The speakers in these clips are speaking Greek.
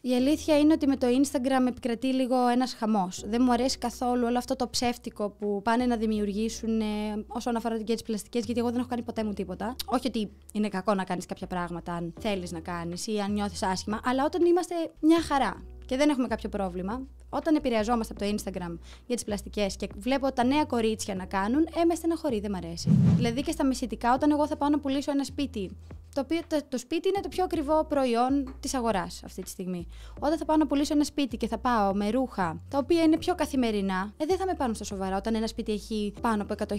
Η αλήθεια είναι ότι με το Instagram επικρατεί λίγο ένας χαμός. Δεν μου αρέσει καθόλου όλο αυτό το ψεύτικο που πάνε να δημιουργήσουν ε, όσον αφορά και τι πλαστικές, γιατί εγώ δεν έχω κάνει ποτέ μου τίποτα. Όχι ότι είναι κακό να κάνεις κάποια πράγματα αν θέλεις να κάνεις ή αν νιώθεις άσχημα, αλλά όταν είμαστε μια χαρά και δεν έχουμε κάποιο πρόβλημα, όταν επηρεαζόμαστε από το Instagram για τις πλαστικές και βλέπω τα νέα κορίτσια να κάνουν, ε, να στεναχωρεί, δεν μ' αρέσει. Δηλαδή και στα μεσητικά, όταν εγώ θα πάω να πουλήσω ένα σπίτι το, οποίο, το, σπίτι είναι το πιο ακριβό προϊόν της αγοράς αυτή τη στιγμή. Όταν θα πάω να πουλήσω ένα σπίτι και θα πάω με ρούχα τα οποία είναι πιο καθημερινά, ε, δεν θα με πάνω στα σοβαρά. Όταν ένα σπίτι έχει πάνω από 100.000,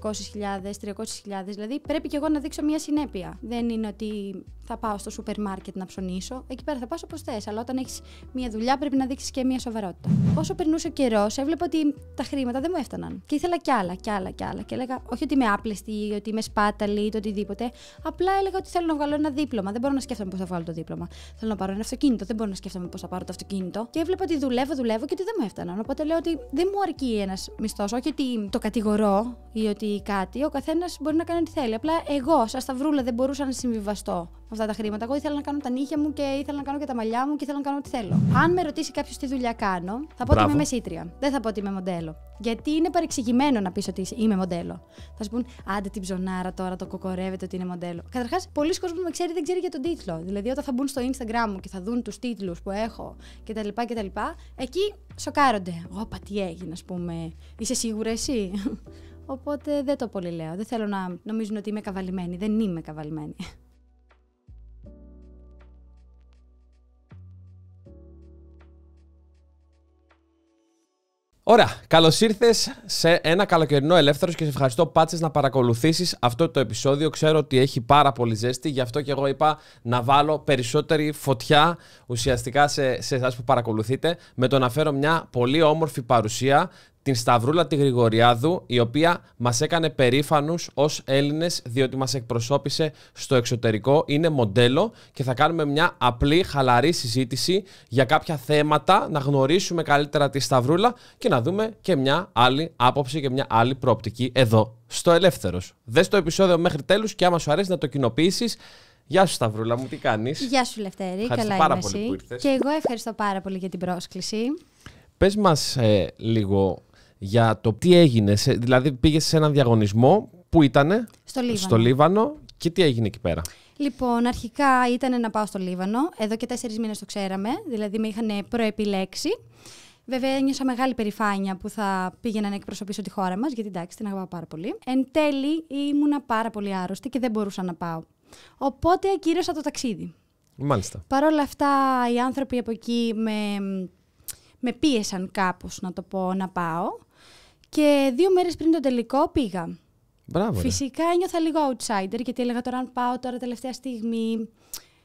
200.000, 300.000, δηλαδή πρέπει και εγώ να δείξω μια συνέπεια. Δεν είναι ότι θα πάω στο σούπερ μάρκετ να ψωνίσω. Εκεί πέρα θα πάω όπω θε. Αλλά όταν έχεις μια δουλειά, πρέπει να δείξεις και μια σοβαρότητα. Όσο περνούσε ο καιρός, έβλεπα ότι τα χρήματα δεν μου έφταναν. Και ήθελα κι άλλα, κι άλλα, κι άλλα. Και έλεγα, όχι ότι είμαι άπλεστη ή ότι είμαι σπάταλη ή το οτιδήποτε. Απλά έλεγα ότι θέλω να βγάλω ένα δίπλωμα. Δεν μπορώ να σκέφτομαι πώς θα βγάλω το δίπλωμα. Θέλω να πάρω ένα αυτοκίνητο. Δεν μπορώ να σκέφτομαι πώς θα πάρω το αυτοκίνητο. Και έβλεπα ότι δουλεύω, δουλεύω και ότι δεν μου έφταναν. Οπότε λέω ότι δεν μου αρκεί ένας μισθός. Όχι ότι το κατηγορώ ή ότι κάτι. Ο καθένας μπορεί να κάνει ό,τι θέλει. Απλά εγώ, σαν σταυρούλα, δεν μπορούσα να συμβιβαστώ αυτά τα χρήματα. Εγώ ήθελα να κάνω τα νύχια μου και ήθελα να κάνω και τα μαλλιά μου και ήθελα να κάνω ό,τι θέλω. Αν με ρωτήσει κάποιος τι δουλειά κάνω, θα πω ότι είμαι μεσήτρια. Δεν θα πω ότι είμαι μοντέλο. Γιατί είναι παρεξηγημένο να πεις ότι είμαι μοντέλο. Θα σου πούν, άντε την ψωνάρα τώρα, το κοκορεύεται ότι είναι μοντέλο. Καταρχάς, πολλοί κόσμοι με ξέρει δεν ξέρει για τον τίτλο. Δηλαδή, όταν θα μπουν στο Instagram μου και θα δουν τους τίτλους που έχω κτλ. εκεί σοκάρονται. Ωπα, τι έγινε, ας πούμε. Είσαι σίγουρα εσύ. Οπότε δεν το πολύ λέω. Δεν θέλω να νομίζουν ότι είμαι καβαλημένη. Δεν είμαι καβαλημένη. Ωραία. Καλώς ήρθες σε ένα καλοκαιρινό ελεύθερο και σε ευχαριστώ, Πάτσες, να παρακολουθήσεις αυτό το επεισόδιο. Ξέρω ότι έχει πάρα πολύ ζέστη, γι' αυτό και εγώ είπα να βάλω περισσότερη φωτιά ουσιαστικά σε, σε εσάς που παρακολουθείτε, με το να φέρω μια πολύ όμορφη παρουσία την Σταυρούλα τη Γρηγοριάδου, η οποία μας έκανε περήφανους ως Έλληνες, διότι μας εκπροσώπησε στο εξωτερικό. Είναι μοντέλο και θα κάνουμε μια απλή, χαλαρή συζήτηση για κάποια θέματα, να γνωρίσουμε καλύτερα τη Σταυρούλα και να δούμε και μια άλλη άποψη και μια άλλη προοπτική εδώ, στο Ελεύθερος. Δες το επεισόδιο μέχρι τέλους και άμα σου αρέσει να το κοινοποιήσεις. Γεια σου Σταυρούλα μου, τι κάνεις. Γεια σου Λευτέρη, καλά πάρα πολύ Που ήρθες. Και εγώ ευχαριστώ πάρα πολύ για την πρόσκληση. Πες μας ε, λίγο για το τι έγινε. Δηλαδή πήγες σε έναν διαγωνισμό που ήταν στο Λίβανο. στο Λίβανο και τι έγινε εκεί πέρα. Λοιπόν, αρχικά ήταν να πάω στο Λίβανο. Εδώ και τέσσερις μήνες το ξέραμε. Δηλαδή με είχαν προεπιλέξει. Βέβαια, ένιωσα μεγάλη περηφάνεια που θα πήγαινα να εκπροσωπήσω τη χώρα μας, γιατί εντάξει, την αγαπάω πάρα πολύ. Εν τέλει, ήμουνα πάρα πολύ άρρωστη και δεν μπορούσα να πάω. Οπότε ακύρωσα το ταξίδι. Μάλιστα. Παρ' όλα αυτά, οι άνθρωποι από εκεί με, με πίεσαν κάπως να το πω, να πάω. Και δύο μέρες πριν το τελικό πήγα. Μπράβο, Φυσικά ένιωθα λίγο outsider, γιατί έλεγα τώρα αν πάω τώρα τελευταία στιγμή,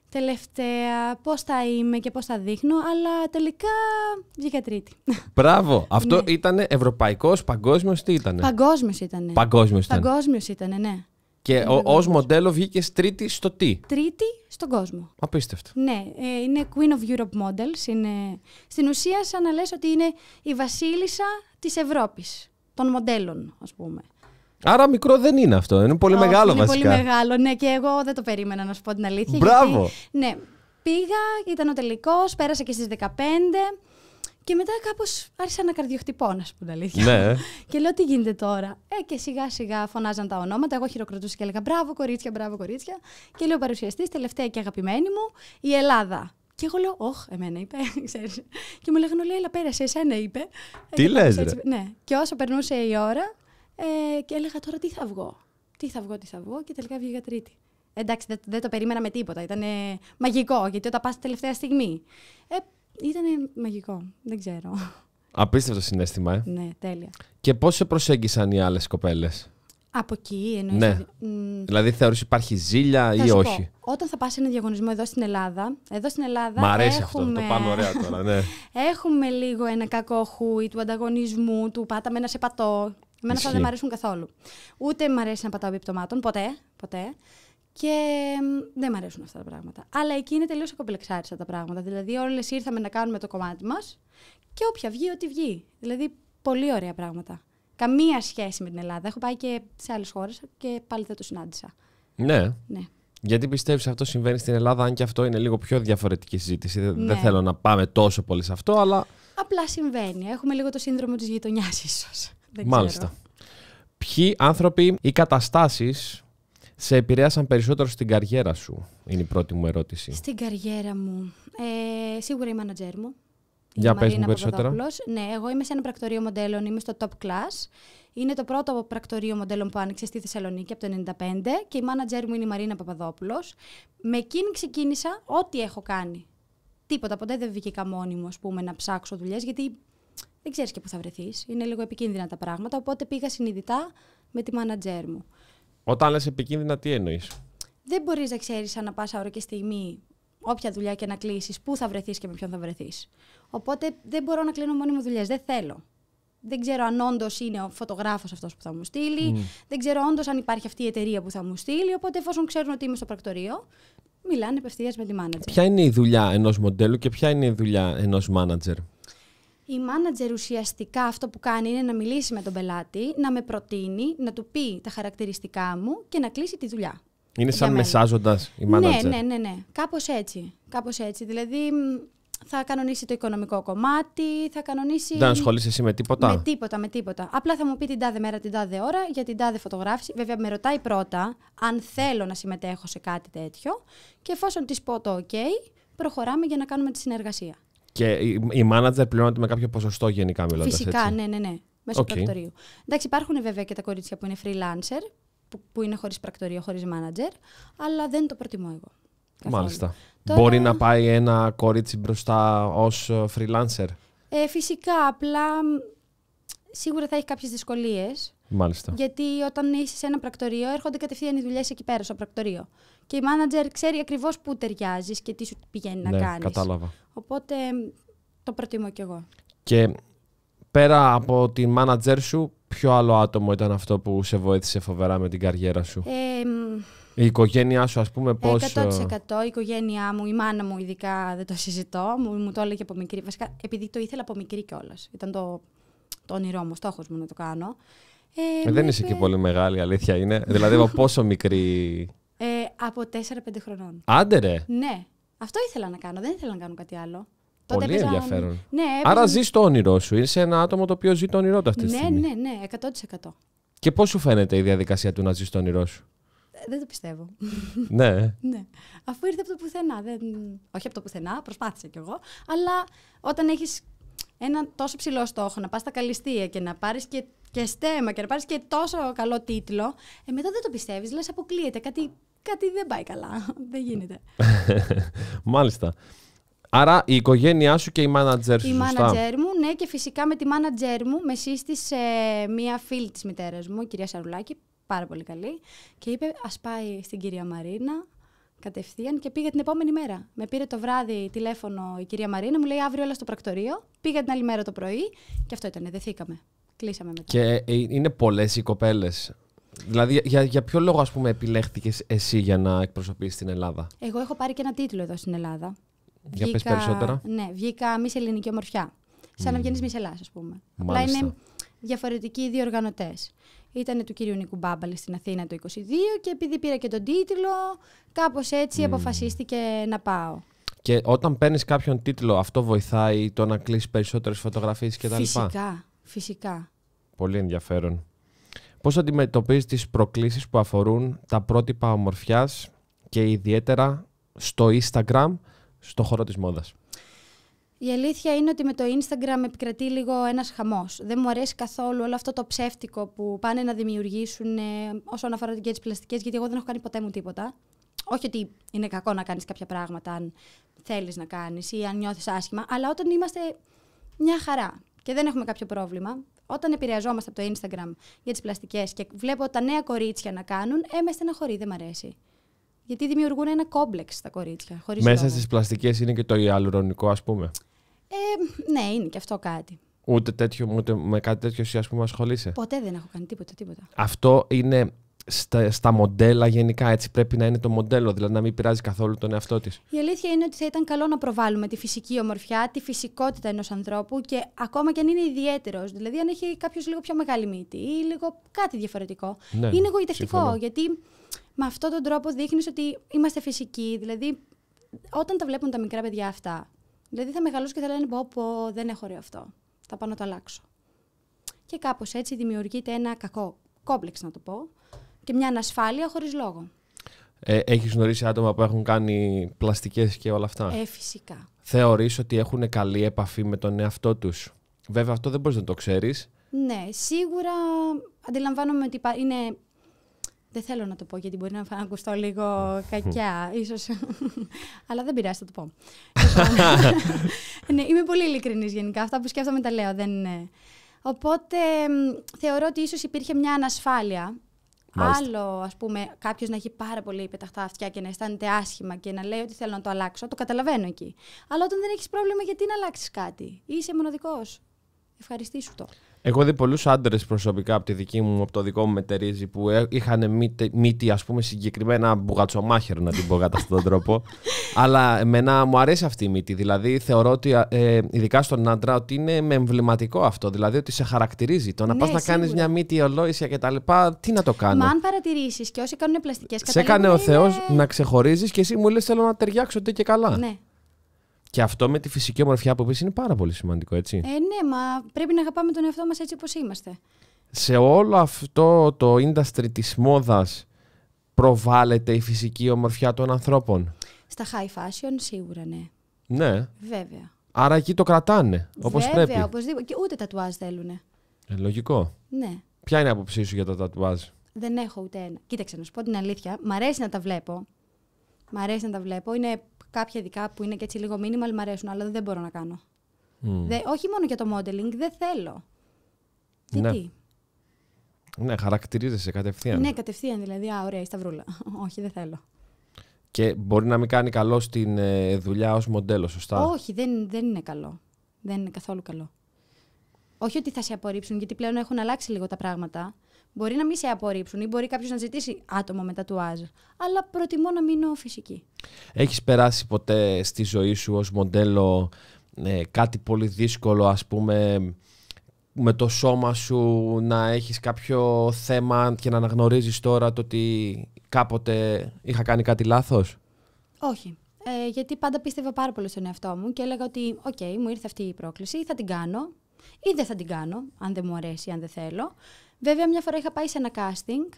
τελευταία, πώς θα είμαι και πώς θα δείχνω, αλλά τελικά βγήκα τρίτη. Μπράβο. Αυτό ναι. ήταν ευρωπαϊκός, παγκόσμιος, τι ήταν. Παγκόσμιο ήταν. Παγκόσμιο ήταν. Παγκόσμιο ήταν, ναι. Και ως μοντέλο βγήκες τρίτη στο τι. Τρίτη στον κόσμο. Απίστευτο. Ναι, ε, είναι Queen of Europe Models. Είναι... Στην ουσία, σαν να λες ότι είναι η βασίλισσα της Ευρώπης των μοντέλων, ας πούμε. Άρα μικρό δεν είναι αυτό. Είναι πολύ μεγάλο είναι βασικά. Είναι πολύ μεγάλο. Ναι, και εγώ δεν το περίμενα να σου πω την αλήθεια. Μπράβο. ναι, πήγα, ήταν ο τελικός, πέρασα και στις 15. Και μετά κάπως άρχισα να καρδιοχτυπώ, να σου πω την αλήθεια. Ναι. και λέω τι γίνεται τώρα. Ε, και σιγά σιγά φωνάζαν τα ονόματα. Εγώ χειροκροτούσα και έλεγα μπράβο κορίτσια, μπράβο κορίτσια. Και λέω παρουσιαστής, τελευταία και αγαπημένη μου, η Ελλάδα. Και εγώ λέω, όχι, εμένα είπε. Ξέρεις. Και μου λέγανε όλα, Ελά, πέρασε, εσένα είπε. Ε, τι λε. Ναι. Και όσο περνούσε η ώρα, ε, και έλεγα τώρα τι θα βγω. Τι θα βγω, τι θα βγω. Και τελικά βγήκα τρίτη. Εντάξει, δεν, το περίμενα με τίποτα. Ήταν μαγικό, γιατί όταν πας τελευταία στιγμή. Ε, ήταν μαγικό. Δεν ξέρω. Απίστευτο συνέστημα, ε. Ναι, τέλεια. Και πώς σε προσέγγισαν οι άλλες κοπέλες. Από εκεί εννοείς. Ναι. Δηλαδή θεωρείς υπάρχει ζήλια ή όχι. όταν θα πας σε ένα διαγωνισμό εδώ στην Ελλάδα, εδώ στην Ελλάδα Μ' αρέσει έχουμε... αυτό, το πάμε ωραία τώρα, ναι. έχουμε λίγο ένα κακό χούι του ανταγωνισμού, του πάτα με ένα σε πατώ. Εμένα αυτά δεν μ' αρέσουν καθόλου. Ούτε μ' αρέσει να πατάω επιπτωμάτων, ποτέ, ποτέ. Και δεν μ' αρέσουν αυτά τα πράγματα. Αλλά εκεί είναι τελείως ακομπλεξάριστα τα πράγματα. Δηλαδή, όλες ήρθαμε να κάνουμε το κομμάτι μας και όποια βγει, ό,τι βγει. Δηλαδή, πολύ ωραία πράγματα. Καμία σχέση με την Ελλάδα. Έχω πάει και σε άλλες χώρες και πάλι δεν το συνάντησα. Ναι. ναι. Γιατί πιστεύεις αυτό συμβαίνει στην Ελλάδα, αν και αυτό είναι λίγο πιο διαφορετική συζήτηση. Δεν ναι. θέλω να πάμε τόσο πολύ σε αυτό, αλλά. Απλά συμβαίνει. Έχουμε λίγο το σύνδρομο της γειτονιάς, ίσως. Μάλιστα. Ποιοι άνθρωποι ή καταστάσεις σε επηρέασαν περισσότερο στην καριέρα σου, είναι η πρώτη μου ερώτηση. Στην καριέρα μου. Ε, σίγουρα η μάνατζέρ μου. Για πες μου περισσότερα. Ναι, εγώ είμαι σε ένα πρακτορείο μοντέλων, είμαι στο Top Class. Είναι το πρώτο πρακτορείο μοντέλων που άνοιξε στη Θεσσαλονίκη από το 1995 και η μάνατζέρ μου είναι η Μαρίνα Παπαδόπουλος. Με εκείνη ξεκίνησα ό,τι έχω κάνει. Τίποτα, ποτέ δεν βγήκα μόνη μου, πούμε, να ψάξω δουλειές, γιατί δεν ξέρεις και πού θα βρεθείς. Είναι λίγο επικίνδυνα τα πράγματα. Οπότε πήγα συνειδητά με τη μάνατζέρ μου. Όταν λες επικίνδυνα, τι εννοείς. Δεν μπορείς να ξέρεις ανά πάσα ώρα και στιγμή, όποια δουλειά και να κλείσεις, πού θα βρεθείς και με ποιον θα βρεθείς. Οπότε δεν μπορώ να κλείνω μόνοι μου δουλειές. Δεν θέλω. Δεν ξέρω αν όντως είναι ο φωτογράφος αυτός που θα μου στείλει. Mm. Δεν ξέρω όντως αν υπάρχει αυτή η εταιρεία που θα μου στείλει. Οπότε, εφόσον ξέρουν ότι είμαι στο πρακτορείο, μιλάνε απευθείας με τη manager. Ποια είναι η δουλειά ενός μοντέλου και ποια είναι η δουλειά ενός manager. Η manager ουσιαστικά αυτό που κάνει είναι να μιλήσει με τον πελάτη, να με προτείνει, να του πει τα χαρακτηριστικά μου και να κλείσει τη δουλειά. Είναι σαν μεσάζοντας η ναι, manager. Ναι, ναι, ναι. ναι. Κάπως έτσι. Κάπως έτσι. Δηλαδή, θα κανονίσει το οικονομικό κομμάτι, θα κανονίσει. Δεν ασχολείσαι εσύ με τίποτα. Με τίποτα, με τίποτα. Απλά θα μου πει την τάδε μέρα, την τάδε ώρα για την τάδε φωτογράφηση. Βέβαια, με ρωτάει πρώτα αν θέλω να συμμετέχω σε κάτι τέτοιο. Και εφόσον της πω το OK, προχωράμε για να κάνουμε τη συνεργασία. Και η μάνατζερ πληρώνεται με κάποιο ποσοστό γενικά μιλώντας. Φυσικά, έτσι. ναι, ναι, ναι. Μέσω okay. πρακτορείου. Εντάξει, υπάρχουν βέβαια και τα κορίτσια που είναι freelancer, που, που είναι χωρίς πρακτορείο, χωρίς manager, αλλά δεν το προτιμώ εγώ. Μάλιστα. Μπορεί να πάει ένα κορίτσι μπροστά ως ε, freelancer. Ε, φυσικά, απλά σίγουρα θα έχει κάποιες δυσκολίες. Μάλιστα. Γιατί όταν είσαι σε ένα πρακτορείο, έρχονται κατευθείαν οι δουλειές εκεί πέρα στο πρακτορείο. Και η manager ξέρει ακριβώς πού ταιριάζεις και τι σου πηγαίνει να ναι, κάνεις. Κατάλαβα. Οπότε το προτιμώ κι εγώ. Και πέρα από την manager σου, ποιο άλλο άτομο ήταν αυτό που σε βοήθησε φοβερά με την καριέρα σου. Ε, η οικογένειά σου, ας πούμε, ε, πώς. 100% ε, η οικογένειά μου, η μάνα μου ειδικά δεν το συζητώ. Μου, μου το έλεγε από μικρή. Βασικά, επειδή το ήθελα από μικρή κιόλας. Ήταν το, το όνειρό μου, στόχος μου να το κάνω. Ε, ε δεν είσαι και πολύ μεγάλη, αλήθεια είναι. δηλαδή, από πόσο μικρή. Ε, από 4-5 χρονών. Άντε Ναι. Αυτό ήθελα να κάνω. Δεν ήθελα να κάνω κάτι άλλο. Πολύ ενδιαφέρον. Ναι, Άρα ζεις το όνειρό σου. Είσαι ένα άτομο το οποίο ζει το όνειρό του αυτή τη ναι, στιγμή. Ναι, ναι, ναι, 100%. Και πώς σου φαίνεται η διαδικασία του να ζεις το όνειρό σου. Δεν το πιστεύω. Ναι. ναι. Αφού ήρθε από το πουθενά. Δεν... Όχι από το πουθενά, προσπάθησα κι εγώ. Αλλά όταν έχεις ένα τόσο ψηλό στόχο, να πας στα Καλυστία και να πάρεις και, και στέμα και να πάρεις και τόσο καλό τίτλο, ε, μετά δεν το πιστεύεις. Λες, αποκλείεται. Κάτι, κάτι δεν πάει καλά. δεν γίνεται. Μάλιστα. Άρα η οικογένειά σου και η μάνατζερ σου. Η μάνατζερ μου, ναι, και φυσικά με τη μάνατζερ μου με σύστησε ε, μία φίλη της μητέρας μου, η κυρία Σαρουλάκη, πάρα πολύ καλή. Και είπε, ας πάει στην κυρία Μαρίνα κατευθείαν και πήγε την επόμενη μέρα. Με πήρε το βράδυ τηλέφωνο η κυρία Μαρίνα, μου λέει αύριο όλα στο πρακτορείο. Πήγα την άλλη μέρα το πρωί και αυτό ήταν. Δεθήκαμε. Κλείσαμε μετά. Και ε, είναι πολλές οι κοπέλες. Δηλαδή, για, για ποιο λόγο, ας πούμε, επιλέχτηκες εσύ για να εκπροσωπήσεις την Ελλάδα. Εγώ έχω πάρει και ένα τίτλο εδώ στην Ελλάδα. Για πες περισσότερα. Ναι, βγήκα Μη Ελληνική Ομορφιά. Σαν να βγαίνεις Μη Ελλάδα, ας πούμε. Μάλιστα. είναι διαφορετικοί οι διοργανωτές ήταν του κύριου Νίκου Μπάμπαλης στην Αθήνα το 22 και επειδή πήρα και τον τίτλο, κάπως έτσι αποφασίστηκε να πάω. Και όταν παίρνεις κάποιον τίτλο, αυτό βοηθάει το να κλείσεις περισσότερες φωτογραφίες κτλ. Φυσικά, φυσικά. Πολύ ενδιαφέρον. Πώς αντιμετωπίζεις τις προκλήσεις που αφορούν τα πρότυπα ομορφιάς και ιδιαίτερα στο Instagram, στο χώρο της μόδας. Η αλήθεια είναι ότι με το Instagram επικρατεί λίγο ένας χαμός. Δεν μου αρέσει καθόλου όλο αυτό το ψεύτικο που πάνε να δημιουργήσουν ε, όσον αφορά και τις πλαστικές, γιατί εγώ δεν έχω κάνει ποτέ μου τίποτα. Όχι ότι είναι κακό να κάνεις κάποια πράγματα αν θέλεις να κάνεις ή αν νιώθεις άσχημα, αλλά όταν είμαστε μια χαρά και δεν έχουμε κάποιο πρόβλημα, όταν επηρεαζόμαστε από το Instagram για τις πλαστικές και βλέπω τα νέα κορίτσια να κάνουν, ε, να στεναχωρεί, δεν μ' αρέσει. Γιατί δημιουργούν ένα κόμπλεξ τα κορίτσια. Χωρίς Μέσα στις πλαστικές είναι και το ιαλουρονικό, ας πούμε ναι, είναι και αυτό κάτι. Ούτε, τέτοιο, ούτε με κάτι τέτοιο εσύ, ας πούμε, ασχολείσαι. Ποτέ δεν έχω κάνει τίποτα, τίποτα. Αυτό είναι στα, μοντέλα γενικά, έτσι πρέπει να είναι το μοντέλο, δηλαδή να μην πειράζει καθόλου τον εαυτό της. Η αλήθεια είναι ότι θα ήταν καλό να προβάλλουμε τη φυσική ομορφιά, τη φυσικότητα ενός ανθρώπου και ακόμα και αν είναι ιδιαίτερος. Δηλαδή, αν έχει κάποιος λίγο πιο μεγάλη μύτη ή λίγο κάτι διαφορετικό. Ναι, είναι εγωιτευτικό, γιατί με αυτόν τον τρόπο δείχνεις ότι είμαστε φυσικοί. Δηλαδή, όταν τα βλέπουν τα μικρά παιδιά αυτά, Δηλαδή θα μεγαλώσω και θα λένε πω, πω δεν έχω ωραίο αυτό. Θα πάω να το αλλάξω. Και κάπως έτσι δημιουργείται ένα κακό κόμπλεξ, να το πω, και μια ανασφάλεια χωρίς λόγο. Ε, Έχεις γνωρίσει άτομα που έχουν κάνει πλαστικές και όλα αυτά. Ε, φυσικά. Θεωρείς ότι έχουν καλή επαφή με τον εαυτό τους. Βέβαια, αυτό δεν μπορείς να το ξέρεις. Ναι, σίγουρα αντιλαμβάνομαι ότι είναι δεν θέλω να το πω γιατί μπορεί να ακουστώ λίγο κακιά, ίσως. Αλλά δεν πειράζει, θα το πω. ναι, είμαι πολύ ειλικρινής γενικά. Αυτά που σκέφτομαι τα λέω. Δεν... είναι... Οπότε θεωρώ ότι ίσως υπήρχε μια ανασφάλεια. Άλλο, ας πούμε, κάποιος να έχει πάρα πολύ πεταχτά αυτιά και να αισθάνεται άσχημα και να λέει ότι θέλω να το αλλάξω, το καταλαβαίνω εκεί. Αλλά όταν δεν έχεις πρόβλημα, γιατί να αλλάξεις κάτι. Είσαι μοναδικός. Ευχαριστήσου το. Εγώ δει πολλούς άντρες προσωπικά από, τη δική μου, από το δικό μου μετερίζει που ε, είχαν μύτη, ας πούμε, συγκεκριμένα μπουγατσομάχερ, να την πω κατά αυτόν τον τρόπο. Αλλά εμένα μου αρέσει αυτή η μύτη. Δηλαδή θεωρώ ότι, ε, ειδικά στον άντρα, ότι είναι με εμβληματικό αυτό. Δηλαδή ότι σε χαρακτηρίζει. Το να ναι, πας να κάνεις μια μύτη ολόησια κτλ. Τι να το κάνω. Μα αν παρατηρήσεις και όσοι κάνουν πλαστικές καταστάσει. Σε έκανε ο Θεό να ξεχωρίζεις και εσύ μου λες θέλω να ταιριάξω και καλά. Ναι. Και αυτό με τη φυσική ομορφιά που πεις είναι πάρα πολύ σημαντικό, έτσι. Ε, ναι, μα πρέπει να αγαπάμε τον εαυτό μας έτσι όπως είμαστε. Σε όλο αυτό το industry της μόδας προβάλλεται η φυσική ομορφιά των ανθρώπων. Στα high fashion σίγουρα ναι. Ναι. Βέβαια. Άρα εκεί το κρατάνε, όπως πρέπει. Βέβαια, οπωσδήποτε. Και ούτε τατουάζ θέλουν. Ε, λογικό. Ναι. Ποια είναι η άποψή σου για τα τατουάζ. Δεν έχω ούτε ένα. Κοίταξε να σου πω την αλήθεια. Μ' αρέσει να τα βλέπω. Μ' αρέσει να τα βλέπω. Είναι κάποια ειδικά που είναι και έτσι λίγο minimal, μ' αρέσουν, αλλά δεν μπορώ να κάνω. Mm. Δε, όχι μόνο για το modeling, δεν θέλω. Ναι. Γιατί. Ναι, χαρακτηρίζεσαι κατευθείαν. Ναι, κατευθείαν δηλαδή. Α, ωραία, η Σταυρούλα. όχι, δεν θέλω. Και μπορεί να μην κάνει καλό στην ε, δουλειά ως μοντέλο, σωστά. Όχι, δεν, δεν είναι καλό. Δεν είναι καθόλου καλό. Όχι ότι θα σε απορρίψουν, γιατί πλέον έχουν αλλάξει λίγο τα πράγματα. Μπορεί να μην σε απορρίψουν ή μπορεί κάποιος να ζητήσει άτομο με τατουάζ. Αλλά προτιμώ να μείνω φυσική. Έχεις περάσει ποτέ στη ζωή σου ως μοντέλο ε, κάτι πολύ δύσκολο, ας πούμε, με το σώμα σου να έχεις κάποιο θέμα και να αναγνωρίζεις τώρα το ότι κάποτε είχα κάνει κάτι λάθος. Όχι. Ε, γιατί πάντα πίστευα πάρα πολύ στον εαυτό μου και έλεγα ότι, οκ, μου ήρθε αυτή η πρόκληση, θα την κάνω, ή δεν θα την κάνω, αν δεν μου αρέσει, αν δεν θέλω. Βέβαια, μια φορά είχα πάει σε ένα casting,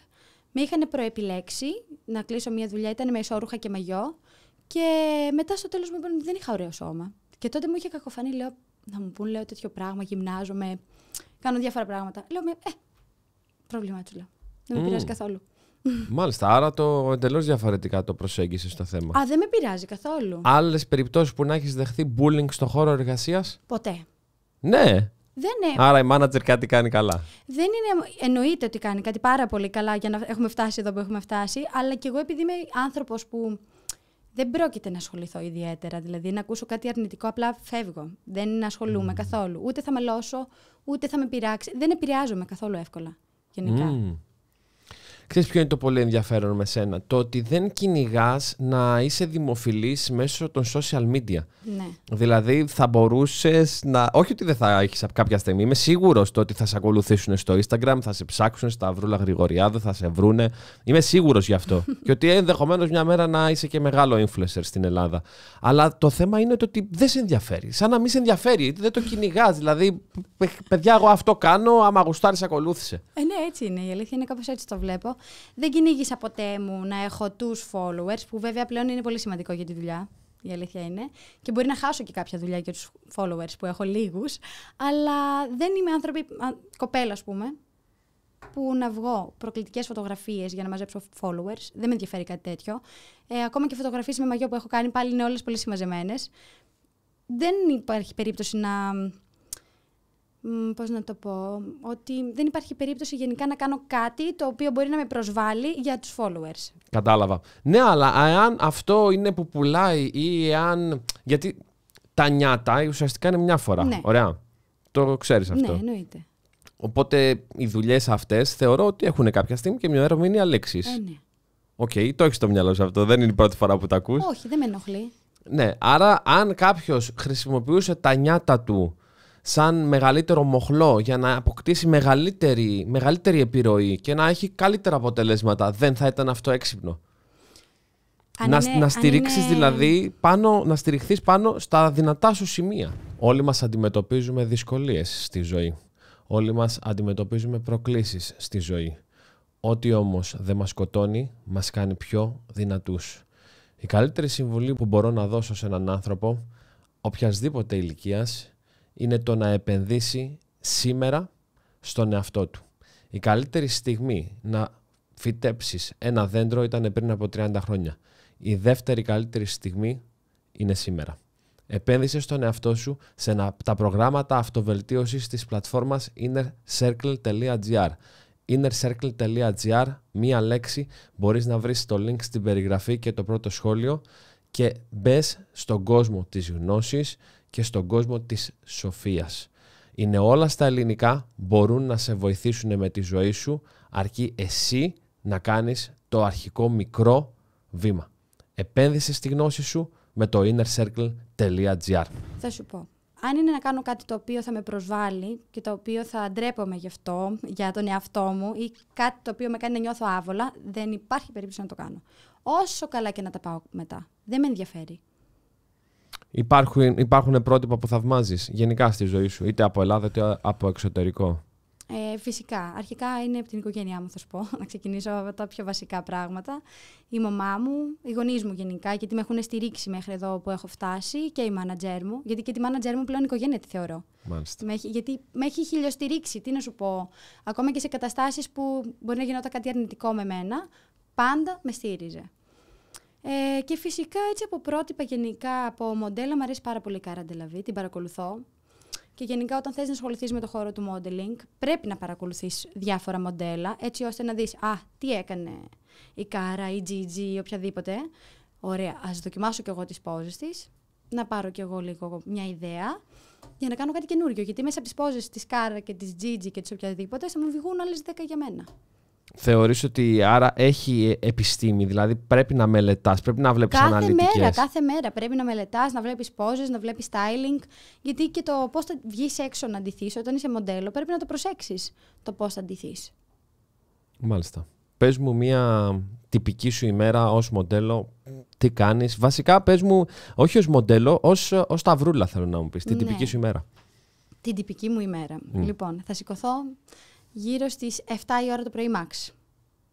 με είχαν προεπιλέξει να κλείσω μια δουλειά, ήταν με ισόρουχα και μαγιό. Και μετά στο τέλος μου είπαν ότι δεν είχα ωραίο σώμα. Και τότε μου είχε κακοφανεί, λέω, να μου πούν λέω τέτοιο πράγμα, γυμνάζομαι, κάνω διάφορα πράγματα. Λέω, ε, πρόβλημά του λέω. Δεν με πειράζει καθόλου. Μάλιστα, άρα το εντελώς διαφορετικά το προσέγγισες στο θέμα. Α, δεν με πειράζει καθόλου. Άλλες περιπτώσεις που να έχεις δεχθεί bullying στον χώρο εργασίας. Ποτέ. Ναι. Δεν είναι. Άρα η manager κάτι κάνει καλά. Δεν είναι. Εννοείται ότι κάνει κάτι πάρα πολύ καλά για να έχουμε φτάσει εδώ που έχουμε φτάσει. Αλλά και εγώ επειδή είμαι άνθρωπος που δεν πρόκειται να ασχοληθώ ιδιαίτερα. Δηλαδή να ακούσω κάτι αρνητικό, απλά φεύγω. Δεν ασχολούμαι καθόλου. Ούτε θα μελώσω, ούτε θα με πειράξει. Δεν επηρεάζομαι καθόλου εύκολα γενικά. Ξέρεις ποιο είναι το πολύ ενδιαφέρον με σένα. Το ότι δεν κυνηγάς να είσαι δημοφιλής μέσω των social media. Ναι. Δηλαδή θα μπορούσες να... Όχι ότι δεν θα έχεις κάποια στιγμή. Είμαι σίγουρος το ότι θα σε ακολουθήσουν στο Instagram, θα σε ψάξουν στα βρούλα Γρηγοριάδου, θα σε βρούνε. Είμαι σίγουρος γι' αυτό. και ότι ενδεχομένως μια μέρα να είσαι και μεγάλο influencer στην Ελλάδα. Αλλά το θέμα είναι το ότι δεν σε ενδιαφέρει. Σαν να μην σε ενδιαφέρει. Δεν το κυνηγάς. Δηλαδή, παιδιά, εγώ αυτό κάνω. Άμα γουστάρεις, ακολούθησε. Ε, ναι, έτσι είναι. Η αλήθεια είναι κάπως έτσι το βλέπω δεν κυνήγησα ποτέ μου να έχω τους followers, που βέβαια πλέον είναι πολύ σημαντικό για τη δουλειά. Η αλήθεια είναι. Και μπορεί να χάσω και κάποια δουλειά και τους followers που έχω λίγους. Αλλά δεν είμαι άνθρωποι, κοπέλα, ας πούμε, που να βγω προκλητικές φωτογραφίες για να μαζέψω followers. Δεν με ενδιαφέρει κάτι τέτοιο. Ε, ακόμα και φωτογραφίες με μαγειό που έχω κάνει πάλι είναι όλες πολύ συμμαζεμένες. Δεν υπάρχει περίπτωση να πώς να το πω, ότι δεν υπάρχει περίπτωση γενικά να κάνω κάτι το οποίο μπορεί να με προσβάλλει για τους followers. Κατάλαβα. Ναι, αλλά εάν αυτό είναι που πουλάει ή εάν... Γιατί τα νιάτα ουσιαστικά είναι μια φορά. Ναι. Ωραία. Το ξέρεις ναι, αυτό. Ναι, εννοείται. Οπότε οι δουλειές αυτές θεωρώ ότι έχουν κάποια στιγμή και μια ερωμηνία λέξης. Ε, ναι. Οκ, okay, το έχεις στο μυαλό σου αυτό. Δεν είναι η πρώτη φορά που τα ακούς. Όχι, δεν με ενοχλεί. Ναι, άρα αν κάποιος χρησιμοποιούσε τα νιάτα του σαν μεγαλύτερο μοχλό για να αποκτήσει μεγαλύτερη, μεγαλύτερη επιρροή και να έχει καλύτερα αποτελέσματα. Δεν θα ήταν αυτό έξυπνο. να, είναι, στηρίξεις δηλαδή πάνω, να στηριχθείς πάνω στα δυνατά σου σημεία. Όλοι μας αντιμετωπίζουμε δυσκολίες στη ζωή. Όλοι μας αντιμετωπίζουμε προκλήσεις στη ζωή. Ό,τι όμως δεν μας σκοτώνει, μας κάνει πιο δυνατούς. Η καλύτερη συμβουλή που μπορώ να δώσω σε έναν άνθρωπο, οποιασδήποτε ηλικίας, είναι το να επενδύσει σήμερα στον εαυτό του. Η καλύτερη στιγμή να φυτέψεις ένα δέντρο ήταν πριν από 30 χρόνια. Η δεύτερη καλύτερη στιγμή είναι σήμερα. Επένδυσε στον εαυτό σου σε τα προγράμματα αυτοβελτίωσης της πλατφόρμας innercircle.gr innercircle.gr, μία λέξη, μπορείς να βρεις το link στην περιγραφή και το πρώτο σχόλιο και μπες στον κόσμο της γνώσης και στον κόσμο της σοφίας. Είναι όλα στα ελληνικά, μπορούν να σε βοηθήσουν με τη ζωή σου, αρκεί εσύ να κάνεις το αρχικό μικρό βήμα. Επένδυσε στη γνώση σου με το innercircle.gr Θα σου πω. Αν είναι να κάνω κάτι το οποίο θα με προσβάλλει και το οποίο θα ντρέπομαι γι' αυτό, για τον εαυτό μου ή κάτι το οποίο με κάνει να νιώθω άβολα, δεν υπάρχει περίπτωση να το κάνω. Όσο καλά και να τα πάω μετά, δεν με ενδιαφέρει. Υπάρχουν, υπάρχουν πρότυπα που θαυμάζεις γενικά στη ζωή σου, είτε από Ελλάδα είτε από εξωτερικό. Ε, φυσικά. Αρχικά είναι από την οικογένειά μου, θα σου πω. Να ξεκινήσω από τα πιο βασικά πράγματα. Η μαμά μου, οι γονείς μου γενικά, γιατί με έχουν στηρίξει μέχρι εδώ που έχω φτάσει και η μάνατζέρ μου. Γιατί και τη μάνατζέρ μου πλέον οικογένεια τη θεωρώ. Μάλιστα. Με, γιατί με έχει χιλιοστηρίξει, τι να σου πω. Ακόμα και σε καταστάσεις που μπορεί να γινόταν κάτι αρνητικό με μένα, πάντα με στήριζε. Ε, και φυσικά έτσι από πρότυπα γενικά από μοντέλα, μου αρέσει πάρα πολύ η Κάρα Ντελαβή, την παρακολουθώ. Και γενικά όταν θες να ασχοληθείς με το χώρο του modeling, πρέπει να παρακολουθείς διάφορα μοντέλα, έτσι ώστε να δεις, α, τι έκανε η Κάρα, η Gigi, ή οποιαδήποτε. Ωραία, ας δοκιμάσω κι εγώ τις πόζες της, να πάρω κι εγώ λίγο μια ιδέα για να κάνω κάτι καινούριο. Γιατί μέσα από τις πόζε τη Κάρα και της Gigi και της οποιαδήποτε θα μου βγουν άλλες 10 για μένα θεωρείς ότι άρα έχει επιστήμη, δηλαδή πρέπει να μελετάς, πρέπει να βλέπεις κάθε αναλυτικές. Κάθε μέρα, κάθε μέρα πρέπει να μελετάς, να βλέπεις πόζες, να βλέπεις styling, γιατί και το πώς θα βγεις έξω να ντυθείς όταν είσαι μοντέλο, πρέπει να το προσέξεις το πώς θα ντυθείς. Μάλιστα. Πες μου μία τυπική σου ημέρα ως μοντέλο, τι κάνεις. Βασικά πες μου, όχι ως μοντέλο, ως, ως ταυρούλα θέλω να μου πεις, την ναι. τυπική σου ημέρα. Την τυπική μου ημέρα. Mm. Λοιπόν, θα σηκωθώ γύρω στις 7 η ώρα το πρωί max.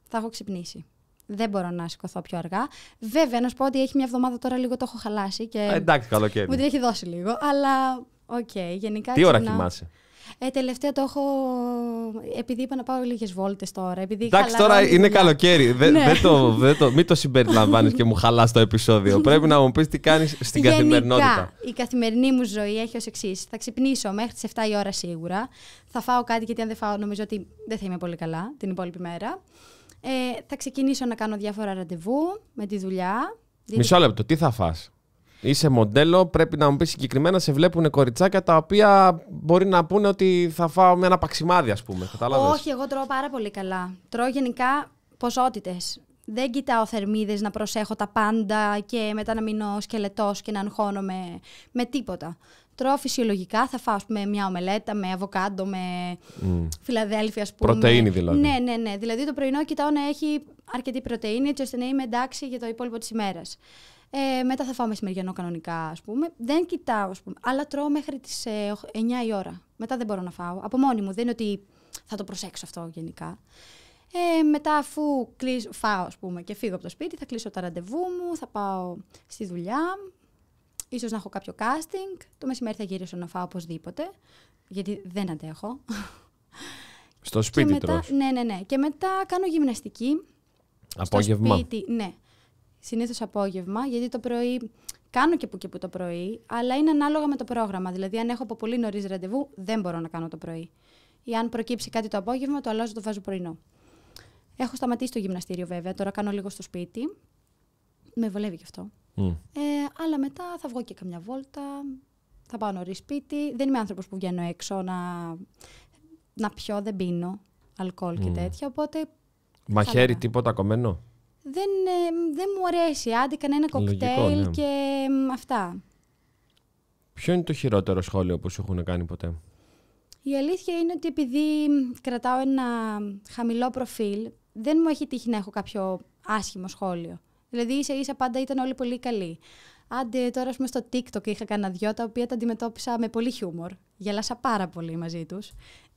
Θα έχω ξυπνήσει. Δεν μπορώ να σηκωθώ πιο αργά. Βέβαια, να σου πω ότι έχει μια εβδομάδα τώρα λίγο το έχω χαλάσει. Και... εντάξει, καλοκαίρι. Μου την έχει δώσει λίγο, αλλά οκ. Okay, γενικά. Τι ώρα κοιμάσαι. Ε, τελευταία το έχω. Επειδή είπα να πάω λίγες βόλτες τώρα. Επειδή Εντάξει, τώρα είναι καλοκαίρι. Ναι. το, το, μην το συμπεριλαμβάνεις και μου χαλάς το επεισόδιο. Πρέπει να μου πεις τι κάνεις στην Γενικά, καθημερινότητα. Η καθημερινή μου ζωή έχει ως εξής. Θα ξυπνήσω μέχρι τις 7 η ώρα σίγουρα. Θα φάω κάτι γιατί αν δεν φάω, νομίζω ότι δεν θα είμαι πολύ καλά την υπόλοιπη μέρα. Ε, θα ξεκινήσω να κάνω διάφορα ραντεβού με τη δουλειά. Μισό λεπτό, τι θα φας Είσαι μοντέλο, πρέπει να μου πεις συγκεκριμένα σε βλέπουν κοριτσάκια τα οποία μπορεί να πούνε ότι θα φάω με ένα παξιμάδι, ας πούμε. Κατάλαβες. Όχι, εγώ τρώω πάρα πολύ καλά. Τρώω γενικά ποσότητες. Δεν κοιτάω θερμίδες να προσέχω τα πάντα και μετά να μείνω σκελετός και να αγχώνομαι με τίποτα. Τρώω φυσιολογικά, θα φάω ας πούμε, μια ομελέτα με αβοκάντο, με mm. φιλαδέλφια, ας πούμε. Πρωτενη δηλαδή. Ναι, ναι, ναι. Δηλαδή το πρωινό κοιτάω να έχει αρκετή πρωτενη, έτσι ώστε να είμαι εντάξει για το υπόλοιπο της ημέρας. Ε, μετά θα φάω μεσημεριανό κανονικά, ας πούμε. Δεν κοιτάω, ας πούμε. Αλλά τρώω μέχρι τις 9 ε, η ώρα. Μετά δεν μπορώ να φάω. Από μόνη μου. Δεν είναι ότι θα το προσέξω αυτό γενικά. Ε, μετά αφού κλείσω, φάω πούμε και φύγω από το σπίτι, θα κλείσω τα ραντεβού μου, θα πάω στη δουλειά, Σω να έχω κάποιο casting, το μεσημέρι θα γυρίσω να φάω οπωσδήποτε, γιατί δεν αντέχω. Στο σπίτι Ναι, ναι, ναι. Και μετά κάνω γυμναστική. Απόγευμα. Στο σπίτι, ναι συνήθως απόγευμα, γιατί το πρωί κάνω και που και που το πρωί, αλλά είναι ανάλογα με το πρόγραμμα. Δηλαδή, αν έχω από πολύ νωρίς ραντεβού, δεν μπορώ να κάνω το πρωί. Ή αν προκύψει κάτι το απόγευμα, το αλλάζω, το βάζω πρωινό. Έχω σταματήσει το γυμναστήριο βέβαια, τώρα κάνω λίγο στο σπίτι. Με βολεύει γι' αυτό. Mm. Ε, αλλά μετά θα βγω και καμιά βόλτα, θα πάω νωρίς σπίτι. Δεν είμαι άνθρωπος που βγαίνω έξω να, να πιω, δεν πίνω αλκοόλ mm. και τέτοια. Οπότε. Μαχαίρι, τίποτα κομμένο δεν, ε, δεν μου αρέσει. Άντε κανένα κοκτέιλ ναι. και αυτά. Ποιο είναι το χειρότερο σχόλιο που σου έχουν κάνει ποτέ? Η αλήθεια είναι ότι επειδή κρατάω ένα χαμηλό προφίλ, δεν μου έχει τύχει να έχω κάποιο άσχημο σχόλιο. Δηλαδή, ίσα ίσα πάντα ήταν όλοι πολύ καλοί. Άντε, τώρα, ας πούμε, στο TikTok είχα κανένα δυο τα οποία τα αντιμετώπισα με πολύ χιούμορ. Γελάσα πάρα πολύ μαζί τους.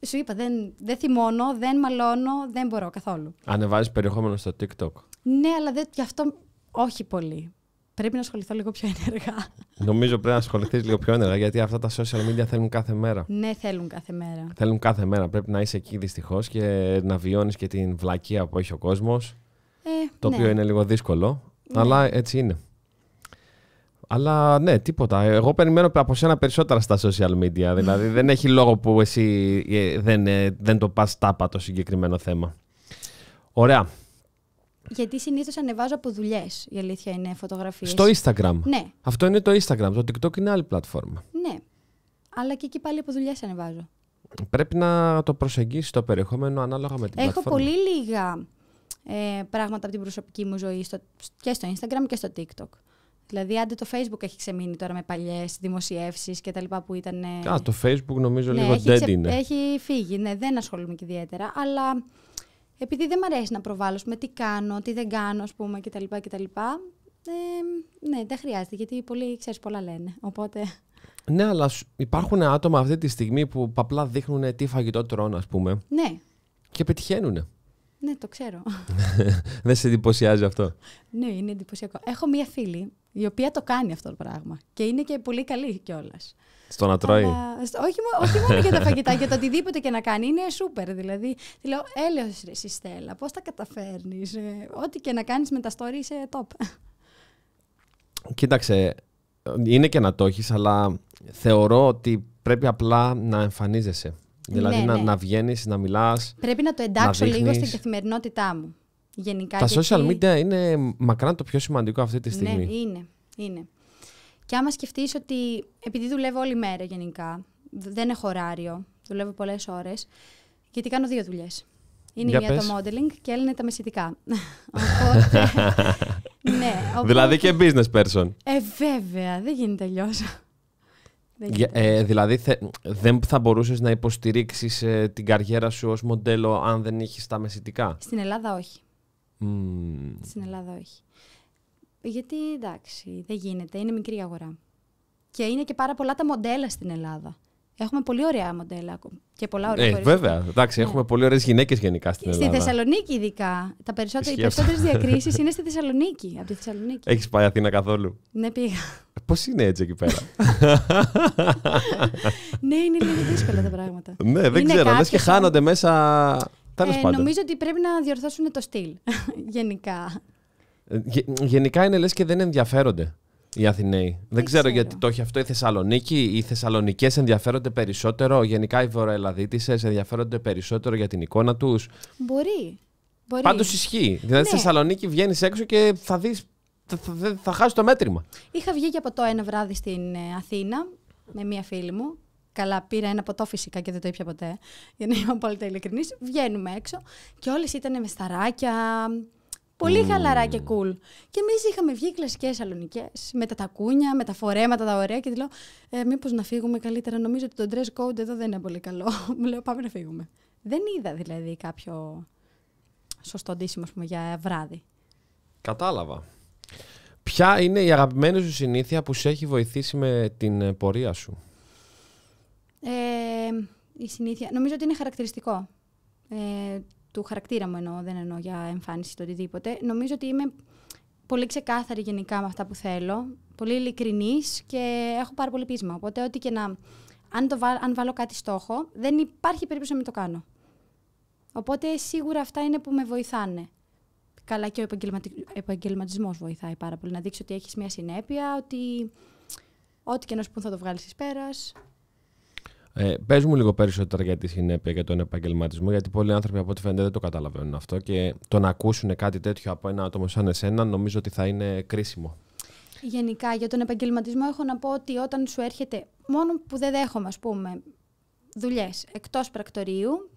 Σου είπα, δεν, δεν θυμώνω, δεν μαλώνω, δεν μπορώ καθόλου. Ανεβάζεις περιεχόμενο στο TikTok. Ναι, αλλά δεν, γι' αυτό όχι πολύ. Πρέπει να ασχοληθώ λίγο πιο ενεργά. Νομίζω πρέπει να ασχοληθείς λίγο πιο ενεργά, γιατί αυτά τα social media θέλουν κάθε μέρα. Ναι, θέλουν κάθε μέρα. Θέλουν κάθε μέρα. Πρέπει να είσαι εκεί δυστυχώς και να βιώνεις και την βλακεία που έχει ο κόσμος. Ε, το ναι. οποίο είναι λίγο δύσκολο. Ναι. Αλλά έτσι είναι. Αλλά ναι, τίποτα. Εγώ περιμένω από σένα περισσότερα στα social media. Δηλαδή δεν έχει λόγο που εσύ ε, δεν, ε, δεν το πας τάπα το συγκεκριμένο θέμα. Ωραία. Γιατί συνήθως ανεβάζω από δουλειές, η αλήθεια είναι, φωτογραφίες. Στο Instagram. Ναι. Αυτό είναι το Instagram. Το TikTok είναι άλλη πλατφόρμα. Ναι. Αλλά και εκεί πάλι από δουλειές ανεβάζω. Πρέπει να το προσεγγίσεις το περιεχόμενο ανάλογα με την Έχω πλατφόρμα. Έχω πολύ λίγα ε, πράγματα από την προσωπική μου ζωή στο, και στο Instagram και στο TikTok. Δηλαδή, άντε το Facebook έχει ξεμείνει τώρα με παλιές δημοσιεύσεις και τα λοιπά που ήταν. Α, το Facebook νομίζω ναι, λίγο dead ξε... είναι. Έχει φύγει, ναι, δεν ασχολούμαι και ιδιαίτερα. Αλλά επειδή δεν μου αρέσει να προβάλλω, τι κάνω, τι δεν κάνω, ας πούμε, κτλ. κτλ. Ε, ναι, δεν χρειάζεται, γιατί πολλοί, ξέρεις, πολλά λένε, οπότε... Ναι, αλλά υπάρχουν άτομα αυτή τη στιγμή που απλά δείχνουν τι φαγητό τρώνε, ας πούμε. Ναι. Και πετυχαίνουν. Ναι, το ξέρω. δεν σε εντυπωσιάζει αυτό. Ναι, είναι εντυπωσιακό. Έχω μία φίλη η οποία το κάνει αυτό το πράγμα. Και είναι και πολύ καλή κιόλας. Στο να όχι, όχι μόνο για τα φαγητά, για το οτιδήποτε και να κάνει. Είναι σούπερ. Δηλαδή, λέω, έλεγε, ρε Στέλλα πώς τα καταφέρνεις. Ε, ό,τι και να κάνεις με τα story είσαι top. Κοίταξε, είναι και να το έχεις, αλλά θεωρώ ότι πρέπει απλά να εμφανίζεσαι. Δηλαδή ναι, να, ναι. να βγαίνεις, να μιλάς. Πρέπει να το εντάξω λίγο στην καθημερινότητά μου. Γενικά. Τα social media είναι μακράν το πιο σημαντικό αυτή τη ναι, στιγμή. Ναι, είναι. είναι. Και άμα σκεφτείς ότι επειδή δουλεύω όλη μέρα γενικά, δεν έχω ωράριο, δουλεύω πολλές ώρες, γιατί κάνω δύο δουλειές. Είναι Για μία το modeling και άλλη είναι τα μεσητικά. οπότε, ναι, δηλαδή οπότε... Δηλαδή και business person. Ε, βέβαια, δεν γίνεται αλλιώς. Ε, δηλαδή, δεν θα μπορούσες να υποστηρίξεις ε, την καριέρα σου ως μοντέλο αν δεν είχες τα μεσητικά. Στην Ελλάδα όχι. Στην Ελλάδα όχι. Γιατί εντάξει, δεν γίνεται, είναι μικρή αγορά. Και είναι και πάρα πολλά τα μοντέλα στην Ελλάδα. Έχουμε πολύ ωραία μοντέλα και πολλά ωραία. Ε, βέβαια. Εντάξει, ναι. έχουμε πολύ ωραίες γυναίκες γενικά στην Ελλάδα. Στη Θεσσαλονίκη, ειδικά. Τα περισσότερα, οι περισσότερες διακρίσεις είναι στη Θεσσαλονίκη. Από τη Θεσσαλονίκη. Έχεις πάει Αθήνα καθόλου. Ναι, πήγα. Ε, Πώς είναι έτσι εκεί πέρα. ναι, είναι λίγο δύσκολα τα πράγματα. Ναι, δεν είναι ξέρω. Λες και χάνονται μέσα. Ε, νομίζω ότι πρέπει να διορθώσουν το στυλ. γενικά. Γενικά είναι λες και δεν ενδιαφέρονται οι Αθηναίοι. Δεν, δεν ξέρω, γιατί το έχει αυτό η Θεσσαλονίκη. Οι Θεσσαλονικές ενδιαφέρονται περισσότερο. Γενικά οι Βορειοελαδίτησε ενδιαφέρονται περισσότερο για την εικόνα τους. Μπορεί. Μπορεί. Πάντως ισχύει. Δηλαδή ναι. στη Θεσσαλονίκη βγαίνεις έξω και θα δεις. Θα, θα, χάσει το μέτρημα. Είχα βγει και από το ένα βράδυ στην ε, Αθήνα με μία φίλη μου. Καλά, πήρα ένα ποτό φυσικά και δεν το ήπια ποτέ. Για να είμαι απόλυτα ειλικρινής. Βγαίνουμε έξω και όλες ήταν με σταράκια, Πολύ χαλαρά και cool. Και εμείς είχαμε βγει κλασικές σαλονικές με τα τακούνια, με τα φορέματα τα ωραία. Και τη λέω, ε, Μήπως να φύγουμε καλύτερα. Νομίζω ότι το dress code εδώ δεν είναι πολύ καλό. Μου λέω, Πάμε να φύγουμε. Δεν είδα δηλαδή κάποιο σωστό ντύσιμο για βράδυ. Κατάλαβα. Ποια είναι η αγαπημένη σου συνήθεια που σε έχει βοηθήσει με την ε, πορεία σου. Ε, η συνήθεια. Νομίζω ότι είναι χαρακτηριστικό. Ε, του χαρακτήρα μου εννοώ, δεν εννοώ για εμφάνιση το οτιδήποτε. Νομίζω ότι είμαι πολύ ξεκάθαρη γενικά με αυτά που θέλω, πολύ ειλικρινής και έχω πάρα πολύ πείσμα. Οπότε, ό,τι και να. Αν, το αν βάλω κάτι στόχο, δεν υπάρχει περίπτωση να μην το κάνω. Οπότε, σίγουρα αυτά είναι που με βοηθάνε. Καλά και ο επαγγελματισμός βοηθάει πάρα πολύ. Να δείξει ότι έχεις μια συνέπεια, ότι ό,τι και να σου πούν θα το βγάλεις εις πέρας. Ε, Πες μου λίγο περισσότερα για τη συνέπεια και τον επαγγελματισμό, γιατί πολλοί άνθρωποι από ό,τι φαίνεται δεν το καταλαβαίνουν αυτό και το να ακούσουν κάτι τέτοιο από ένα άτομο σαν εσένα νομίζω ότι θα είναι κρίσιμο. Γενικά για τον επαγγελματισμό έχω να πω ότι όταν σου έρχεται, μόνο που δεν δέχομαι ας πούμε δουλειές εκτός πρακτορείου,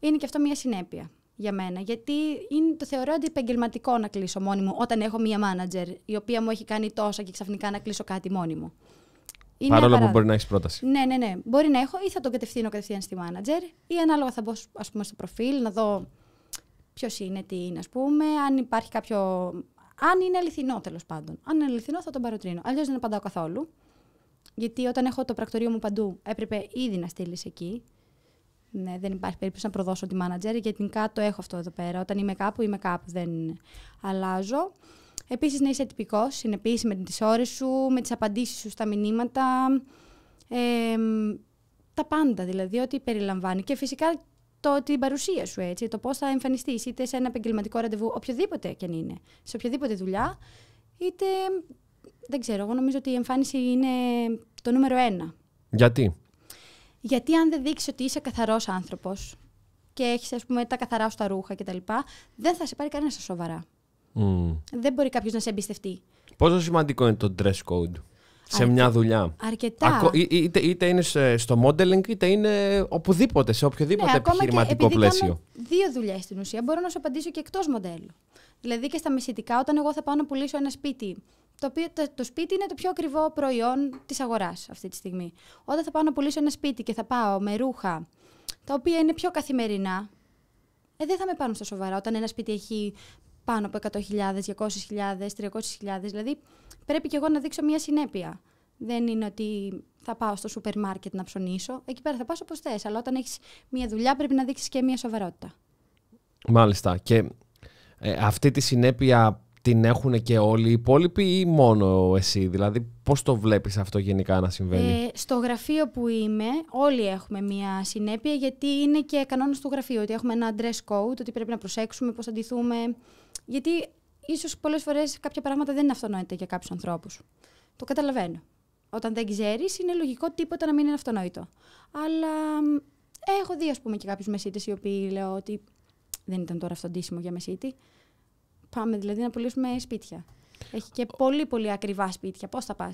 είναι και αυτό μια συνέπεια για μένα. Γιατί είναι, το θεωρώ επαγγελματικό να κλείσω μόνη μου όταν έχω μία μάνατζερ η οποία μου έχει κάνει τόσα και ξαφνικά να κλείσω κάτι μόνη μου. Είναι Παρόλο που μπορεί να έχεις πρόταση. Ναι, ναι, ναι. Μπορεί να έχω ή θα το κατευθύνω κατευθείαν στη manager ή ανάλογα θα μπω ας πούμε, στο προφίλ να δω ποιος είναι, τι είναι, ας πούμε, αν υπάρχει κάποιο. Αν είναι αληθινό τέλος πάντων. Αν είναι αληθινό θα τον παροτρύνω. Αλλιώς δεν απαντάω καθόλου. Γιατί όταν έχω το πρακτορείο μου παντού, έπρεπε ήδη να στείλεις εκεί. Ναι, δεν υπάρχει περίπτωση να προδώσω τη manager, γιατί κάτω έχω αυτό εδώ πέρα. Όταν είμαι κάπου, είμαι κάπου. Δεν αλλάζω. Επίσης, να είσαι τυπικός, συνεπής με τις ώρες σου, με τις απαντήσεις σου στα μηνύματα. Ε, τα πάντα δηλαδή, ό,τι περιλαμβάνει. Και φυσικά το, την παρουσία σου, έτσι, το πώς θα εμφανιστείς, είτε σε ένα επαγγελματικό ραντεβού, οποιοδήποτε και αν είναι, σε οποιαδήποτε δουλειά, είτε. Δεν ξέρω, εγώ νομίζω ότι η εμφάνιση είναι το νούμερο ένα. Γιατί? Γιατί αν δεν δείξεις ότι είσαι καθαρός άνθρωπος και έχεις, πούμε, τα καθαρά σου τα ρούχα κτλ., δεν θα σε πάρει κανένα σοβαρά. Mm. Δεν μπορεί κάποιος να σε εμπιστευτεί. Πόσο σημαντικό είναι το dress code σε μια δουλειά. Αρκετά. Ακο... Είτε, είτε είναι στο modeling, είτε είναι οπουδήποτε, σε οποιοδήποτε ναι, επιχειρηματικό και πλαίσιο. Δύο δουλειές στην ουσία. Μπορώ να σου απαντήσω και εκτός μοντέλου. Δηλαδή και στα μεσητικά, όταν εγώ θα πάω να πουλήσω ένα σπίτι. Το, το, σπίτι είναι το πιο ακριβό προϊόν της αγοράς αυτή τη στιγμή. Όταν θα πάω να πουλήσω ένα σπίτι και θα πάω με ρούχα τα οποία είναι πιο καθημερινά, ε, δεν θα με πάρουν στα σοβαρά. Όταν ένα σπίτι έχει πάνω από 100.000, 200.000, 300.000. Δηλαδή πρέπει και εγώ να δείξω μια συνέπεια. Δεν είναι ότι θα πάω στο σούπερ μάρκετ να ψωνίσω. Εκεί πέρα θα πας όπως θες. Αλλά όταν έχεις μια δουλειά πρέπει να δείξεις και μια σοβαρότητα. Μάλιστα. Και ε, αυτή τη συνέπεια την έχουν και όλοι οι υπόλοιποι ή μόνο εσύ. Δηλαδή πώς το βλέπεις αυτό γενικά να συμβαίνει. Ε, στο γραφείο που είμαι όλοι έχουμε μια συνέπεια γιατί είναι και κανόνας του γραφείου. Ότι έχουμε ένα dress code, ότι πρέπει να προσέξουμε θα αντιθούμε. Γιατί ίσως πολλές φορές κάποια πράγματα δεν είναι αυτονόητα για κάποιους ανθρώπους. Το καταλαβαίνω. Όταν δεν ξέρεις, είναι λογικό τίποτα να μην είναι αυτονόητο. Αλλά έχω δει, ας πούμε, και κάποιους μεσίτες οι οποίοι λέω ότι δεν ήταν τώρα αυτό για μεσίτη. Πάμε δηλαδή να πουλήσουμε σπίτια. Έχει και πολύ πολύ ακριβά σπίτια. Πώς θα πας.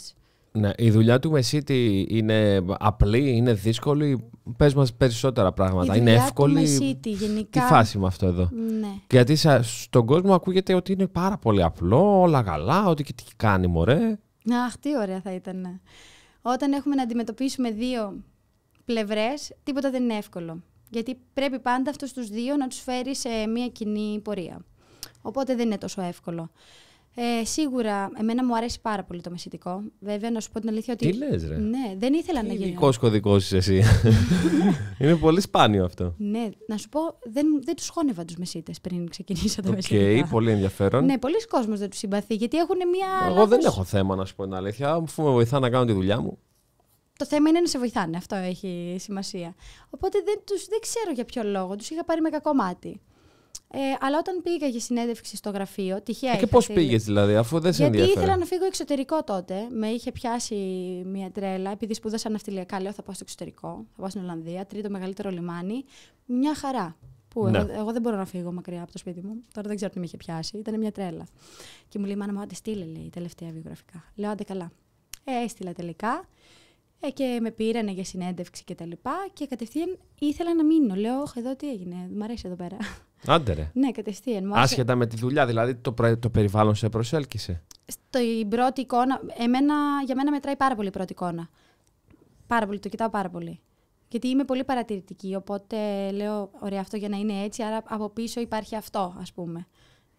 Ναι, η δουλειά του Μεσίτη είναι απλή, είναι δύσκολη. Πες μας περισσότερα πράγματα. Η είναι εύκολη. Του Μεσίτη, γενικά. Τι φάση με αυτό εδώ. Ναι. Γιατί στον κόσμο ακούγεται ότι είναι πάρα πολύ απλό, όλα καλά, ότι και τι κάνει μωρέ. Αχ, τι ωραία θα ήταν. Ναι. Όταν έχουμε να αντιμετωπίσουμε δύο πλευρές, τίποτα δεν είναι εύκολο. Γιατί πρέπει πάντα αυτούς τους δύο να τους φέρει σε μια κοινή πορεία. Οπότε δεν είναι τόσο εύκολο. Ε, σίγουρα, εμένα μου αρέσει πάρα πολύ το μεσητικό. Βέβαια, να σου πω την αλήθεια ότι. Τι λες, ρε. Ναι, δεν ήθελα Τι να γίνει. Ειδικός κωδικός εσύ. είναι πολύ σπάνιο αυτό. Ναι, να σου πω, δεν, δεν τους χώνευα τους μεσίτες πριν ξεκινήσω το okay, μεσητικά. Οκ, πολύ ενδιαφέρον. Ναι, πολλοί κόσμοι δεν τους συμπαθεί γιατί έχουν μια. Εγώ λάθος... δεν έχω θέμα, να σου πω την αλήθεια. Αφού με βοηθά να κάνω τη δουλειά μου. Το θέμα είναι να σε βοηθάνε. Αυτό έχει σημασία. Οπότε δεν, τους, δεν ξέρω για ποιο λόγο. Τους είχα πάρει με κακό μάτι. Ε, αλλά όταν πήγα για συνέντευξη στο γραφείο, τυχαία. Ε, και πώ πήγες δηλαδή, αφού δεν σε Γιατί ήθελα να φύγω εξωτερικό τότε. Με είχε πιάσει μια τρέλα, επειδή σπούδασα ναυτιλιακά. Λέω θα πάω στο εξωτερικό, θα πάω στην Ολλανδία, τρίτο μεγαλύτερο λιμάνι. Μια χαρά. Που ναι. εγώ, δεν μπορώ να φύγω μακριά από το σπίτι μου. Τώρα δεν ξέρω τι με είχε πιάσει. Ήταν μια τρέλα. Και μου λέει: Μάνα μου, άντε στείλε, λέει, τελευταία βιογραφικά. Λέω: Άντε καλά. Ε, έστειλα τελικά. Ε, και με πήρανε για συνέντευξη και τα Και κατευθείαν ήθελα να μείνω. Λέω: εδώ τι έγινε. Μ' αρέσει εδώ πέρα. Άντε ρε. Ναι, κατευθείαν. Μου Άσχετα με τη δουλειά, δηλαδή το, το περιβάλλον σε προσέλκυσε. Στην πρώτη εικόνα, εμένα, για μένα μετράει πάρα πολύ η πρώτη εικόνα. Πάρα πολύ, το κοιτάω πάρα πολύ. Γιατί είμαι πολύ παρατηρητική, οπότε λέω, ωραία, αυτό για να είναι έτσι, άρα από πίσω υπάρχει αυτό, ας πούμε.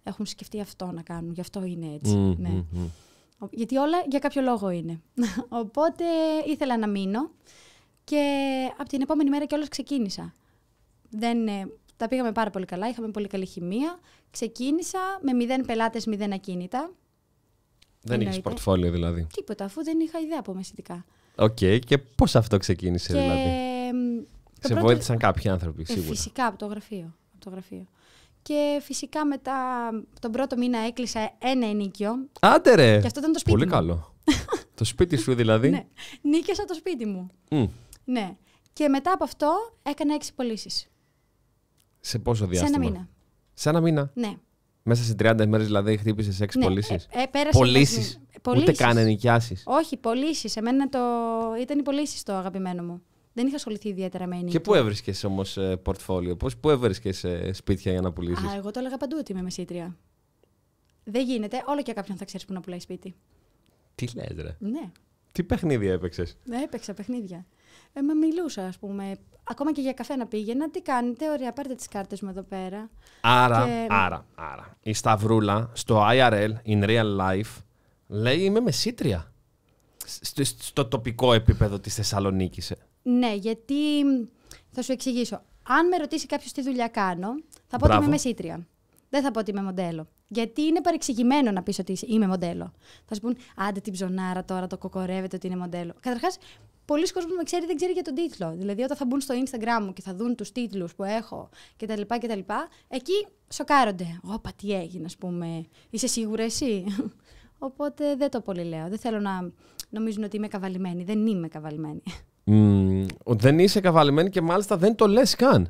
Έχουν σκεφτεί αυτό να κάνουν, γι' αυτό είναι έτσι. Mm, ναι. Mm, Γιατί όλα για κάποιο λόγο είναι. οπότε ήθελα να μείνω και από την επόμενη μέρα κιόλας ξεκίνησα. Δεν, ε, τα πήγαμε πάρα πολύ καλά, είχαμε πολύ καλή χημεία. Ξεκίνησα με μηδέν πελάτες, μηδέν ακίνητα. Δεν είχες πορτφόλιο δηλαδή. Τίποτα, αφού δεν είχα ιδέα από μεσητικά. Οκ, okay, και πώς αυτό ξεκίνησε και... δηλαδή. Σε πρώτο... βοήθησαν κάποιοι άνθρωποι, ε, σίγουρα. Ε, φυσικά, από το γραφείο. Και φυσικά μετά τον πρώτο μήνα έκλεισα ένα ενίκιο. Άντε ρε! Και αυτό ήταν το σπίτι Πολύ καλό. το σπίτι σου δηλαδή. ναι. το σπίτι μου. Mm. Ναι. Και μετά από αυτό έκανα έξι πωλήσεις. Σε πόσο διάστημα. Σε ένα μήνα. Σε ένα μήνα. Ναι. Μέσα σε 30 μέρε δηλαδή χτύπησες 6 ναι, πωλήσεις. Ε, ε, πέρασε. Πωλήσει. Ούτε καν ενοικιάσεις. Όχι, πωλήσεις. Εμένα το... ήταν οι πωλήσεις το αγαπημένο μου. Δεν είχα ασχοληθεί ιδιαίτερα με ενοικιάσει. Και πού έβρισκες όμως ε, πορτφόλιο, πώς, πού έβρισκες ε, σπίτια για να πουλήσεις. Α, εγώ το έλεγα παντού ότι είμαι μεσήτρια. Δεν γίνεται, όλο και κάποιον θα ξέρεις που να πουλάει σπίτι. Τι λες, ρε. Ναι. Τι παιχνίδια έπαιξες. Ναι, έπαιξα παιχνίδια ε, με μιλούσα, ας πούμε. Ακόμα και για καφέ να πήγαινα, τι κάνετε, ωραία, πάρτε τις κάρτες μου εδώ πέρα. Άρα, και... άρα, άρα. Η Σταυρούλα στο IRL, in real life, λέει είμαι μεσήτρια. Στο, στο τοπικό επίπεδο της Θεσσαλονίκης. Ε. Ναι, γιατί θα σου εξηγήσω. Αν με ρωτήσει κάποιος τι δουλειά κάνω, θα πω Μπράβο. ότι είμαι μεσήτρια. Δεν θα πω ότι είμαι μοντέλο. Γιατί είναι παρεξηγημένο να πεις ότι είμαι μοντέλο. Θα σου πούν, άντε την ψωνάρα τώρα, το κοκορεύεται ότι είναι μοντέλο. Καταρχάς, πολλοί κόσμοι με ξέρει δεν ξέρει για τον τίτλο. Δηλαδή, όταν θα μπουν στο Instagram μου και θα δουν τους τίτλους που έχω κτλ. εκεί σοκάρονται. Ωπα, τι έγινε, ας πούμε. Είσαι σίγουρα εσύ. Οπότε δεν το πολύ λέω. Δεν θέλω να νομίζουν ότι είμαι καβαλημένη. Δεν είμαι καβαλημένη. Mm, δεν είσαι καβαλημένη και μάλιστα δεν το λες καν.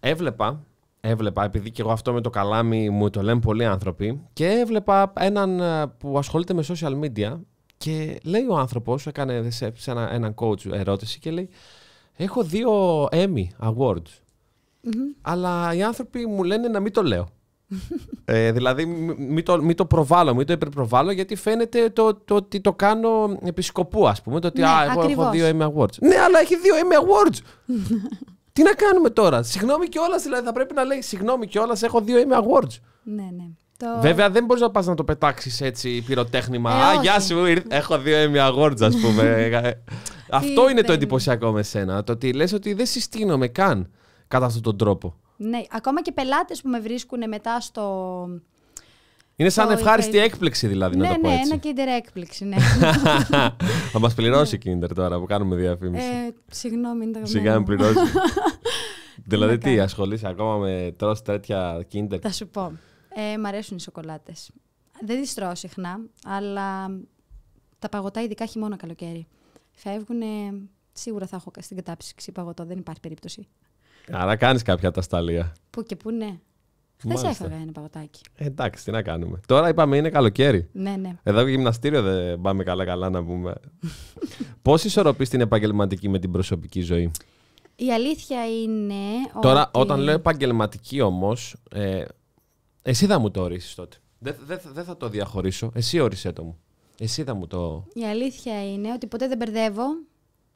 Έβλεπα έβλεπα, επειδή και εγώ αυτό με το καλάμι μου το λένε πολλοί άνθρωποι, και έβλεπα έναν ε, που ασχολείται με social media, και λέει ο άνθρωπος, έκανε σε ένα, έναν coach ερώτηση και λέει: Έχω δύο Emmy Awards. Αλλά οι άνθρωποι μου λένε να μην το λέω. Ε, δηλαδή, μην το, μη το προβάλλω, μην το υπερπροβάλλω, γιατί φαίνεται το, το, ότι το κάνω επί σκοπού, ας πούμε. Το ότι ναι, α, εγώ έχω δύο Emmy Awards. Ναι, αλλά έχει δύο Emmy Awards. Τι να κάνουμε τώρα. Συγγνώμη κιόλας, δηλαδή θα πρέπει να λέει: Συγγνώμη κιόλας, έχω δύο Emmy Awards. Ναι, ναι. Βέβαια δεν μπορείς να πας να το πετάξεις έτσι πυροτέχνημα. Ε, Α, γεια σου, έχω δύο έμια γόρτζα, ας πούμε. Ε, ε, Αυτό είναι το εντυπωσιακό με σένα. Το ότι λες ότι δεν συστήνομαι καν κατά αυτόν τον τρόπο. Ναι, ακόμα και πελάτες που με βρίσκουν μετά στο. Είναι σαν ευχάριστη έκπληξη δηλαδή, να ναι, το πω ναι, έτσι. Ναι, ένα κίντερ έκπληξη, ναι. Θα μας πληρώσει κίντερ ναι. τώρα που κάνουμε διαφήμιση. Ε, συγγνώμη, είναι τα Σιγά με πληρώσει. δηλαδή τι, ασχολείσαι ακόμα με τρως τέτοια κίντερ. Θα σου πω. Ε, μ' αρέσουν οι σοκολάτες. Δεν τις τρώω συχνά, αλλά τα παγωτά ειδικά χειμώνα καλοκαίρι. Φεύγουν, σίγουρα θα έχω στην κατάψυξη παγωτό, δεν υπάρχει περίπτωση. Άρα κάνεις κάποια ατασταλία. Πού και πού ναι. Χθες έφαγα ένα παγωτάκι. Ε, εντάξει, τι να κάνουμε. Τώρα είπαμε είναι καλοκαίρι. Ναι, ναι. Εδώ και γυμναστήριο δεν πάμε καλά-καλά να πούμε. Πώς ισορροπείς την επαγγελματική με την προσωπική ζωή, Η αλήθεια είναι. Τώρα, ότι... όταν λέω επαγγελματική όμως, ε, εσύ θα μου το ορίσει τότε. Δεν δε, θα το διαχωρίσω. Εσύ όρισέ το μου. Εσύ θα μου το... Η αλήθεια είναι ότι ποτέ δεν μπερδεύω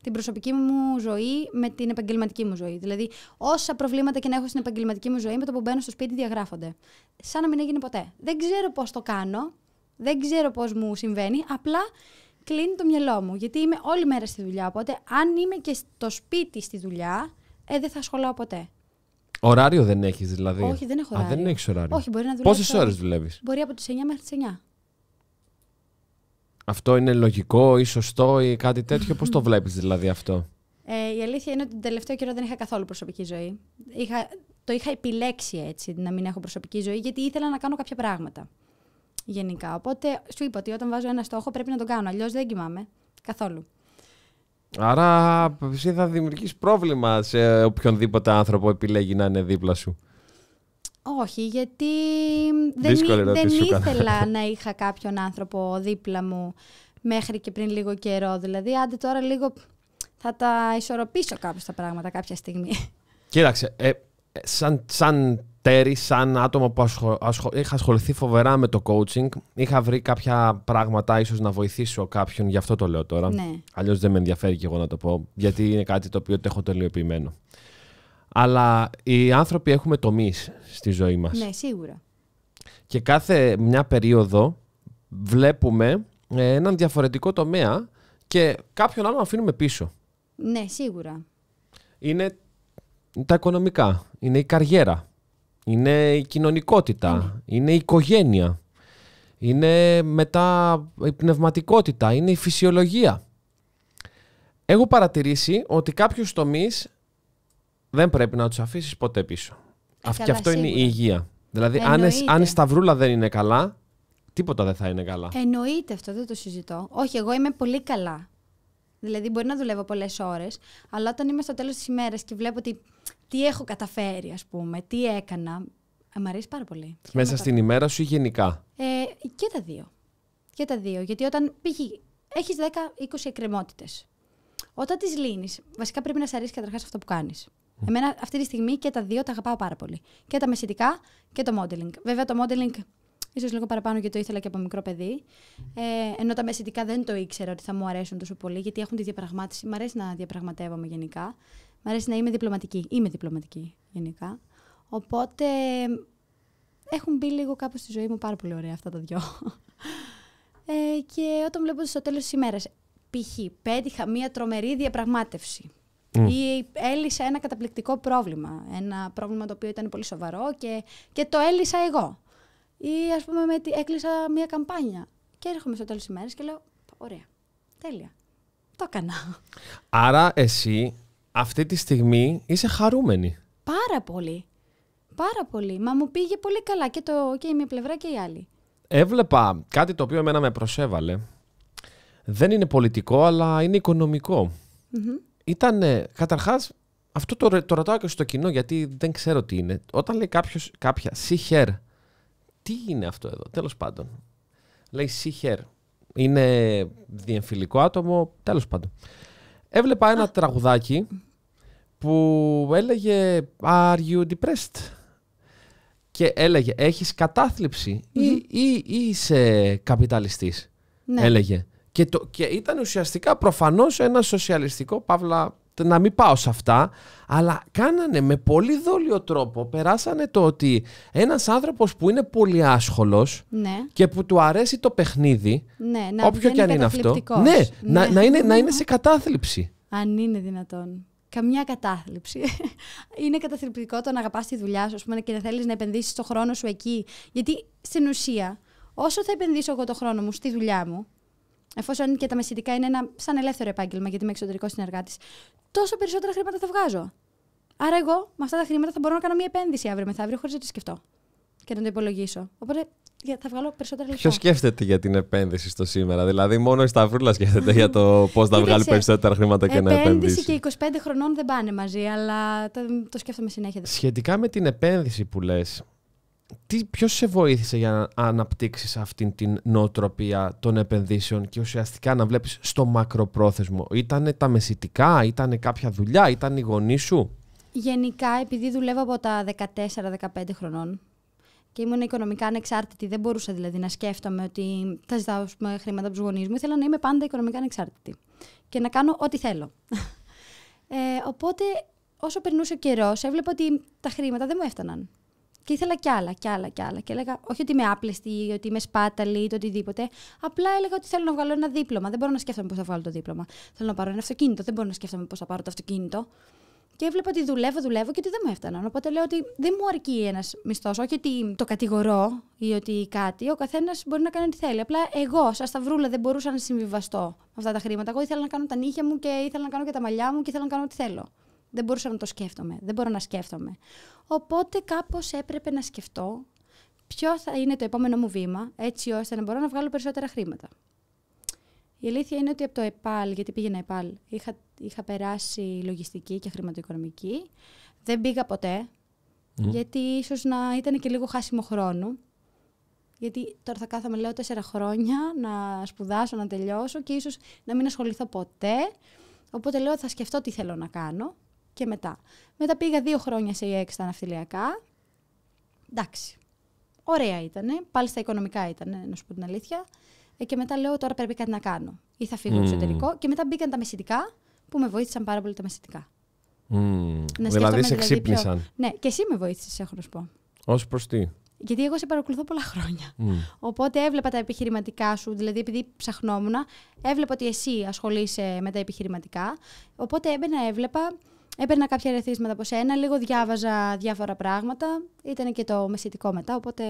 την προσωπική μου ζωή με την επαγγελματική μου ζωή. Δηλαδή, όσα προβλήματα και να έχω στην επαγγελματική μου ζωή, με το που μπαίνω στο σπίτι διαγράφονται. Σαν να μην έγινε ποτέ. Δεν ξέρω πώς το κάνω, δεν ξέρω πώς μου συμβαίνει, απλά κλείνει το μυαλό μου. Γιατί είμαι όλη μέρα στη δουλειά. Οπότε, αν είμαι και στο σπίτι στη δουλειά, ε, δεν θα ασχολάω ποτέ. Ωράριο δεν έχεις δηλαδή. Όχι, δεν έχω ωράριο. Α, δεν έχεις ωράριο. Όχι, μπορεί να δουλεύει. Πόσες ώρες δουλεύεις. Μπορεί από τις 9 μέχρι τις 9. Αυτό είναι λογικό ή σωστό ή κάτι τέτοιο. Πώς το βλέπεις δηλαδή αυτό. Ε, η αλήθεια είναι ότι τον τελευταίο καιρό δεν είχα καθόλου προσωπική ζωή. Είχα, το είχα επιλέξει έτσι να μην έχω προσωπική ζωή γιατί ήθελα να κάνω κάποια πράγματα. Γενικά. Οπότε σου είπα ότι όταν βάζω ένα στόχο πρέπει να τον κάνω. Αλλιώς δεν κοιμάμαι καθόλου. Άρα εσύ θα δημιουργήσει πρόβλημα σε οποιονδήποτε άνθρωπο επιλέγει να είναι δίπλα σου. Όχι, γιατί δεν, ήθελα να είχα κάποιον άνθρωπο δίπλα μου μέχρι και πριν λίγο καιρό. Δηλαδή, άντε τώρα λίγο θα τα ισορροπήσω κάπως τα πράγματα κάποια στιγμή. Κοίταξε, ε, ε, σαν Τέρι, σαν άτομο που ασχο, είχα ασχοληθεί φοβερά με το coaching, είχα βρει κάποια πράγματα ίσως να βοηθήσω κάποιον, γι' αυτό το λέω τώρα. Ναι. Αλλιώς δεν με ενδιαφέρει και εγώ να το πω, γιατί είναι κάτι το οποίο το έχω τελειοποιημένο. Αλλά οι άνθρωποι έχουμε τομείς στη ζωή μας. Ναι, σίγουρα. Και κάθε μια περίοδο βλέπουμε ε, έναν διαφορετικό τομέα και κάποιον άλλον αφήνουμε πίσω. Ναι, σίγουρα. Είναι τα οικονομικά, είναι η καριέρα, είναι η κοινωνικότητα, ναι. είναι η οικογένεια, είναι μετά η πνευματικότητα, είναι η φυσιολογία. Έχω παρατηρήσει ότι κάποιους τομείς δεν πρέπει να τους αφήσεις ποτέ πίσω. Ε, και αυτό είναι η υγεία. Δηλαδή, αν, αν η σταυρούλα δεν είναι καλά, τίποτα δεν θα είναι καλά. Εννοείται αυτό, δεν το συζητώ. Όχι, εγώ είμαι πολύ καλά. Δηλαδή, μπορεί να δουλεύω πολλές ώρες, αλλά όταν είμαι στο τέλος της ημέρας και βλέπω ότι τι έχω καταφέρει, ας πούμε, τι έκανα. Ε, μ' αρέσει πάρα πολύ. Μέσα στην ημέρα σου ή γενικά. Ε, και τα δύο. Και τα δύο. Γιατί όταν πηγεί, έχεις 10-20 εκκρεμότητες. Όταν τις λύνεις, βασικά πρέπει να σε αρέσει καταρχάς αυτό που κάνεις. Εμένα αυτή τη στιγμή και τα δύο τα αγαπάω πάρα πολύ. Και τα μεσητικά και το modeling. Βέβαια το modeling ίσως λίγο παραπάνω γιατί το ήθελα και από μικρό παιδί. Ε, ενώ τα μεσητικά δεν το ήξερα ότι θα μου αρέσουν τόσο πολύ, γιατί έχουν τη διαπραγμάτευση. Μ' αρέσει να διαπραγματεύομαι γενικά. Μ' αρέσει να είμαι διπλωματική. Είμαι διπλωματική γενικά. Οπότε έχουν μπει λίγο κάπως στη ζωή μου πάρα πολύ ωραία αυτά τα δυο. Ε, και όταν βλέπω στο τέλος της ημέρας, π.χ. πέτυχα μία τρομερή διαπραγμάτευση ή έλυσα ένα καταπληκτικό πρόβλημα, ένα πρόβλημα το οποίο ήταν πολύ σοβαρό και, και το έλυσα εγώ. Ή ας πούμε με, έκλεισα μία καμπάνια και έρχομαι στο τέλος της ημέρας και λέω, ωραία, τέλεια, το έκανα. Άρα εσύ αυτή τη στιγμή είσαι χαρούμενη. Πάρα πολύ. Πάρα πολύ. Μα μου πήγε πολύ καλά και, το, και η μία πλευρά και η άλλη. Έβλεπα κάτι το οποίο εμένα με προσέβαλε. Δεν είναι πολιτικό, αλλά είναι οικονομικό. Ήταν, καταρχάς, αυτό το, το ρωτάω και στο κοινό, γιατί δεν ξέρω τι είναι. Όταν λέει κάποιος, κάποια σιχέρ, τι είναι αυτό εδώ, τέλος πάντων. Λέει σιχέρ, είναι διεμφυλικό άτομο, τέλος πάντων έβλεπα ένα τραγουδάκι που έλεγε Are you depressed? Και έλεγε έχεις ή, ή, ή είσαι καπιταλιστής. Ναι. Έλεγε. Και, το, και ήταν ουσιαστικά προφανώς ένα σοσιαλιστικό παύλα να μην πάω σε αυτά, αλλά κάνανε με πολύ δόλιο τρόπο. Περάσανε το ότι ένας άνθρωπος που είναι πολύ άσχολος ναι. και που του αρέσει το παιχνίδι, ναι, να όποιο και αν είναι αυτό, ναι, ναι, Να, είναι, να είναι σε κατάθλιψη. Αν είναι δυνατόν καμιά κατάθλιψη. είναι καταθλιπτικό το να αγαπάς τη δουλειά σου πούμε, και να θέλεις να επενδύσεις το χρόνο σου εκεί. Γιατί στην ουσία, όσο θα επενδύσω εγώ το χρόνο μου στη δουλειά μου, εφόσον και τα μεσητικά είναι ένα σαν ελεύθερο επάγγελμα, γιατί είμαι εξωτερικό συνεργάτης, τόσο περισσότερα χρήματα θα βγάζω. Άρα, εγώ με αυτά τα χρήματα θα μπορώ να κάνω μια επένδυση αύριο μεθαύριο, χωρίς να τη σκεφτώ και να το υπολογίσω. Οπότε θα βγάλω περισσότερα λεφτά. Ποιος σκέφτεται για την επένδυση στο σήμερα, Δηλαδή, μόνο η Σταυρούλα σκέφτεται για το πώς θα βγάλει περισσότερα χρήματα και να επενδύσει. Επένδυση και 25 χρονών δεν πάνε μαζί, αλλά το, το σκέφτομαι συνέχεια. Σχετικά με την επένδυση που λες, τι, ποιος σε βοήθησε για να αναπτύξεις αυτή την νοοτροπία των επενδύσεων και ουσιαστικά να βλέπεις στο μακροπρόθεσμο. Ήταν τα μεσητικά, ήταν κάποια δουλειά, ήταν οι γονείς σου. Γενικά, επειδή δουλεύω από τα 14-15 χρονών και ήμουν οικονομικά ανεξάρτητη, δεν μπορούσα δηλαδή να σκέφτομαι ότι θα ζητάω πούμε, χρήματα από τους γονείς μου. Ήθελα να είμαι πάντα οικονομικά ανεξάρτητη και να κάνω ό,τι θέλω. Ε, οπότε, όσο περνούσε ο καιρός, έβλεπα ότι τα χρήματα δεν μου έφταναν. Και ήθελα κι άλλα, κι άλλα, κι άλλα. Και έλεγα, όχι ότι είμαι άπλεστη ή ότι είμαι σπάταλη ή το οτιδήποτε. Απλά έλεγα ότι θέλω να βγάλω ένα δίπλωμα. Δεν μπορώ να σκέφτομαι πώς θα βγάλω το δίπλωμα. Θέλω να πάρω ένα αυτοκίνητο. Δεν μπορώ να σκέφτομαι πώς θα πάρω το αυτοκίνητο. Και έβλεπα ότι δουλεύω, δουλεύω και ότι δεν μου έφταναν. Οπότε λέω ότι δεν μου αρκεί ένας μισθός. Όχι ότι το κατηγορώ ή ότι κάτι. Ο καθένας μπορεί να κάνει ό,τι θέλει. Απλά εγώ, σαν σταυρούλα, δεν μπορούσα να συμβιβαστώ με αυτά τα χρήματα. Εγώ ήθελα να κάνω τα νύχια μου και ήθελα να κάνω και τα μαλλιά μου και ήθελα να κάνω ό,τι θέλω. Δεν μπορούσα να το σκέφτομαι. Δεν μπορώ να σκέφτομαι. Οπότε κάπως έπρεπε να σκεφτώ ποιο θα είναι το επόμενο μου βήμα, έτσι ώστε να μπορώ να βγάλω περισσότερα χρήματα. Η αλήθεια είναι ότι από το ΕΠΑΛ, γιατί πήγαινα ΕΠΑΛ, είχα, είχα περάσει λογιστική και χρηματοοικονομική. Δεν πήγα ποτέ, γιατί ίσως να ήταν και λίγο χάσιμο χρόνο. Γιατί τώρα θα κάθομαι, λέω, τέσσερα χρόνια να σπουδάσω, να τελειώσω και ίσως να μην ασχοληθώ ποτέ. Οπότε λέω, θα σκεφτώ τι θέλω να κάνω και μετά. Μετά πήγα δύο χρόνια σε ΙΕΚ στα ναυτιλιακά. Εντάξει. Ωραία ήταν. Πάλι στα οικονομικά ήταν, να σου πω την αλήθεια. Ε, και μετά λέω τώρα πρέπει κάτι να κάνω. Ή θα φύγω mm. εξωτερικό. Και μετά μπήκαν τα μεσητικά που με βοήθησαν πάρα πολύ τα μεσητικά. Mm. Να δηλαδή σε δηλαδή ξύπνησαν. πιο... Ναι, και εσύ με βοήθησες, έχω να σου πω. Ως προς τι. Γιατί εγώ σε παρακολουθώ πολλά χρόνια. Mm. Οπότε έβλεπα τα επιχειρηματικά σου, δηλαδή επειδή ψαχνόμουν, έβλεπα ότι εσύ ασχολείσαι με τα επιχειρηματικά. Οπότε έμπαινα, έβλεπα, Έπαιρνα κάποια ερεθίσματα από σένα, λίγο διάβαζα διάφορα πράγματα. Ήταν και το μεσητικό μετά, οπότε.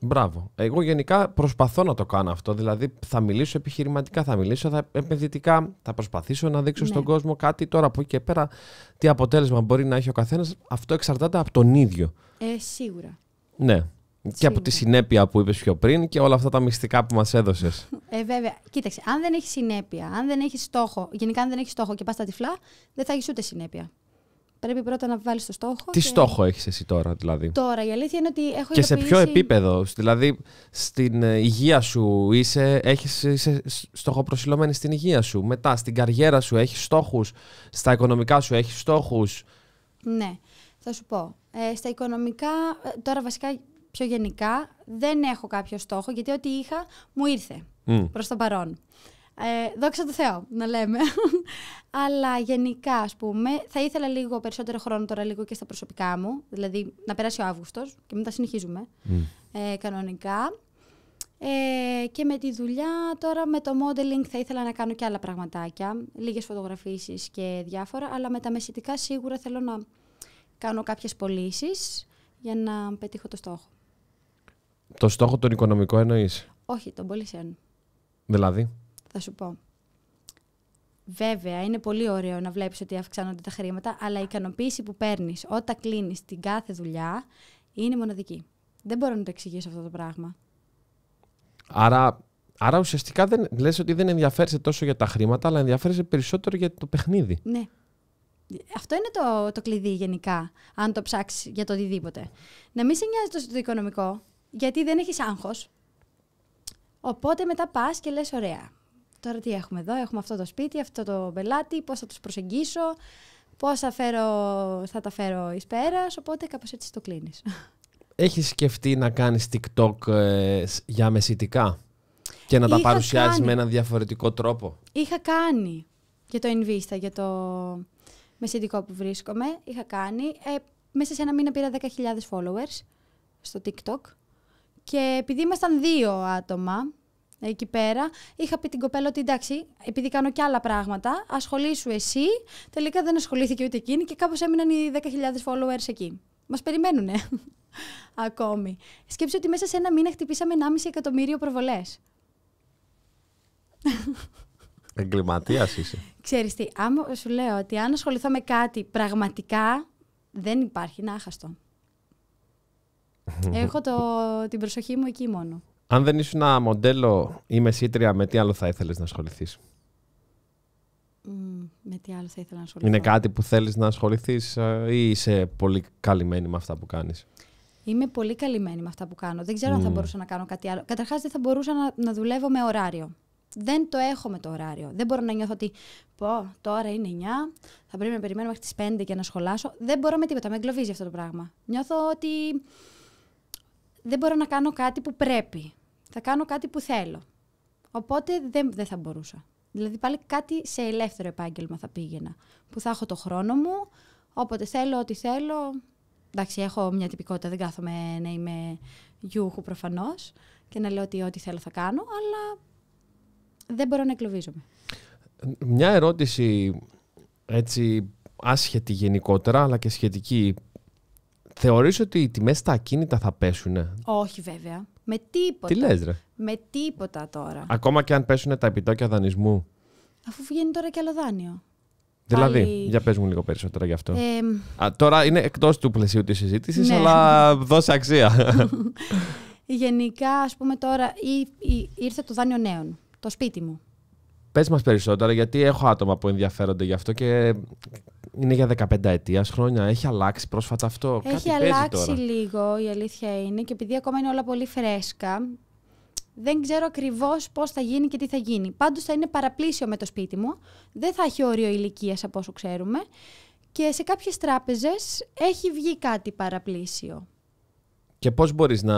Μπράβο. Εγώ γενικά προσπαθώ να το κάνω αυτό. Δηλαδή, θα μιλήσω επιχειρηματικά, θα μιλήσω θα επενδυτικά, θα προσπαθήσω να δείξω στον ναι. κόσμο κάτι. Τώρα από εκεί και πέρα, τι αποτέλεσμα μπορεί να έχει ο καθένας, αυτό εξαρτάται από τον ίδιο. Ε, σίγουρα. Ναι. Και από τη συνέπεια που είπες πιο πριν και όλα αυτά τα μυστικά που μας έδωσες. Ε, βέβαια. Κοίταξε, αν δεν έχεις συνέπεια, αν δεν έχεις στόχο, γενικά αν δεν έχεις στόχο και πας τα τυφλά, δεν θα έχεις ούτε συνέπεια. Πρέπει πρώτα να βάλεις το στόχο. Τι στόχο έχεις εσύ τώρα, δηλαδή. Τώρα, η αλήθεια είναι ότι έχω Και σε ποιο επίπεδο, δηλαδή στην ε, υγεία σου είσαι, έχεις, στόχο στοχοπροσιλωμένη στην υγεία σου. Μετά στην καριέρα σου έχεις στόχους, στα οικονομικά σου έχεις στόχους. Ναι, θα σου πω. Ε, στα οικονομικά, ε, τώρα βασικά πιο γενικά, δεν έχω κάποιο στόχο, γιατί ό,τι είχα μου ήρθε mm. προς το παρόν. Ε, δόξα τω Θεώ, να λέμε. Αλλά γενικά, ας πούμε, θα ήθελα λίγο περισσότερο χρόνο τώρα, λίγο και στα προσωπικά μου. Δηλαδή, να περάσει ο Αύγουστος και μετά συνεχίζουμε ε, κανονικά. Ε, και με τη δουλειά τώρα με το modeling θα ήθελα να κάνω και άλλα πραγματάκια, λίγες φωτογραφίσεις και διάφορα, αλλά με τα μεσητικά σίγουρα θέλω να κάνω κάποιες πωλήσεις για να πετύχω το στόχο. Το στόχο τον οικονομικό εννοείς. Όχι, τον πολυσιαν. Δηλαδή. Θα σου πω. Βέβαια, είναι πολύ ωραίο να βλέπεις ότι αυξάνονται τα χρήματα, αλλά η ικανοποίηση που παίρνεις όταν κλείνεις την κάθε δουλειά είναι μοναδική. Δεν μπορώ να το εξηγήσω αυτό το πράγμα. Άρα, άρα ουσιαστικά δεν, λες ότι δεν ενδιαφέρεσαι τόσο για τα χρήματα, αλλά ενδιαφέρεσαι περισσότερο για το παιχνίδι. Ναι. Αυτό είναι το, το κλειδί γενικά, αν το ψάξεις για το οτιδήποτε. Να μην σε νοιάζει τόσο το οικονομικό, γιατί δεν έχεις άγχος. Οπότε μετά πας και λες ωραία. Τώρα τι έχουμε εδώ, έχουμε αυτό το σπίτι, αυτό το πελάτη, πώς θα τους προσεγγίσω, πώς θα, φέρω, θα τα φέρω εις πέρας, οπότε κάπως έτσι το κλείνεις. Έχεις σκεφτεί να κάνεις TikTok ε, για μεσητικά και να τα παρουσιάζεις με έναν διαφορετικό τρόπο. Είχα κάνει για το Invista, για το μεσητικό που βρίσκομαι. Είχα κάνει. Ε, μέσα σε ένα μήνα πήρα 10.000 followers στο TikTok. Και επειδή ήμασταν δύο άτομα εκεί πέρα, είχα πει την κοπέλα ότι εντάξει, επειδή κάνω και άλλα πράγματα, ασχολήσου εσύ. Τελικά δεν ασχολήθηκε ούτε εκείνη και κάπως έμειναν οι 10.000 followers εκεί. Μας περιμένουνε ακόμη. Σκέψτε ότι μέσα σε ένα μήνα χτυπήσαμε 1,5 εκατομμύριο προβολές. Εγκληματίας είσαι. Ξέρεις τι, άμα σου λέω ότι αν ασχοληθώ με κάτι πραγματικά, δεν υπάρχει να άχαστο. Έχω το, την προσοχή μου εκεί μόνο. Αν δεν ήσουν ένα μοντέλο ή μεσήτρια, με τι άλλο θα ήθελες να ασχοληθείς. Mm, με τι άλλο θα ήθελα να ασχοληθώ. Είναι κάτι που θέλεις να ασχοληθείς ε, ή είσαι πολύ καλυμμένη με αυτά που κάνεις. Είμαι πολύ καλυμμένη με αυτά που κάνω. Δεν ξέρω αν θα μπορούσα να κάνω κάτι άλλο. Καταρχάς δεν θα μπορούσα να, να δουλεύω με ωράριο. Δεν το έχω με το ωράριο. Δεν μπορώ να νιώθω ότι πω, τώρα είναι 9, θα πρέπει να περιμένω μέχρι τις 5 και να σχολάσω. Δεν μπορώ με τίποτα. Με εγκλωβίζει αυτό το πράγμα. Νιώθω ότι δεν μπορώ να κάνω κάτι που πρέπει. Θα κάνω κάτι που θέλω. Οπότε δεν, δεν θα μπορούσα. Δηλαδή πάλι κάτι σε ελεύθερο επάγγελμα θα πήγαινα. Που θα έχω το χρόνο μου, όποτε θέλω, ό,τι θέλω. Εντάξει, έχω μια τυπικότητα, δεν κάθομαι να είμαι γιούχου προφανώς και να λέω ότι ό,τι θέλω θα κάνω, αλλά δεν μπορώ να εκλοβίζομαι. Μια ερώτηση έτσι άσχετη γενικότερα, αλλά και σχετική Θεωρείς ότι οι τιμές στα ακίνητα θα πέσουνε. Όχι βέβαια. Με τίποτα. Τι λες ρε. Με τίποτα τώρα. Ακόμα και αν πέσουνε τα επιτόκια δανεισμού. Αφού βγαίνει τώρα και άλλο δάνειο. Δηλαδή, για πες μου λίγο περισσότερα γι' αυτό. Ε... Α, τώρα είναι εκτός του πλαισίου της συζήτησης, ναι. αλλά δώσε αξία. Γενικά, ας πούμε τώρα, ή, ήρθε το δάνειο νέων, το σπίτι μου. Πες μας περισσότερα, γιατί έχω άτομα που ενδιαφέρονται γι' αυτό και είναι για 15 ετίας χρόνια. Έχει αλλάξει πρόσφατα αυτό. Έχει αλλάξει λίγο, η αλήθεια είναι. Και επειδή ακόμα είναι όλα πολύ φρέσκα, δεν ξέρω ακριβώς πώς θα γίνει και τι θα γίνει. Πάντως θα είναι παραπλήσιο με το σπίτι μου. Δεν θα έχει όριο ηλικίας από όσο ξέρουμε. Και σε κάποιες τράπεζες έχει βγει κάτι παραπλήσιο. Και πώς μπορείς να...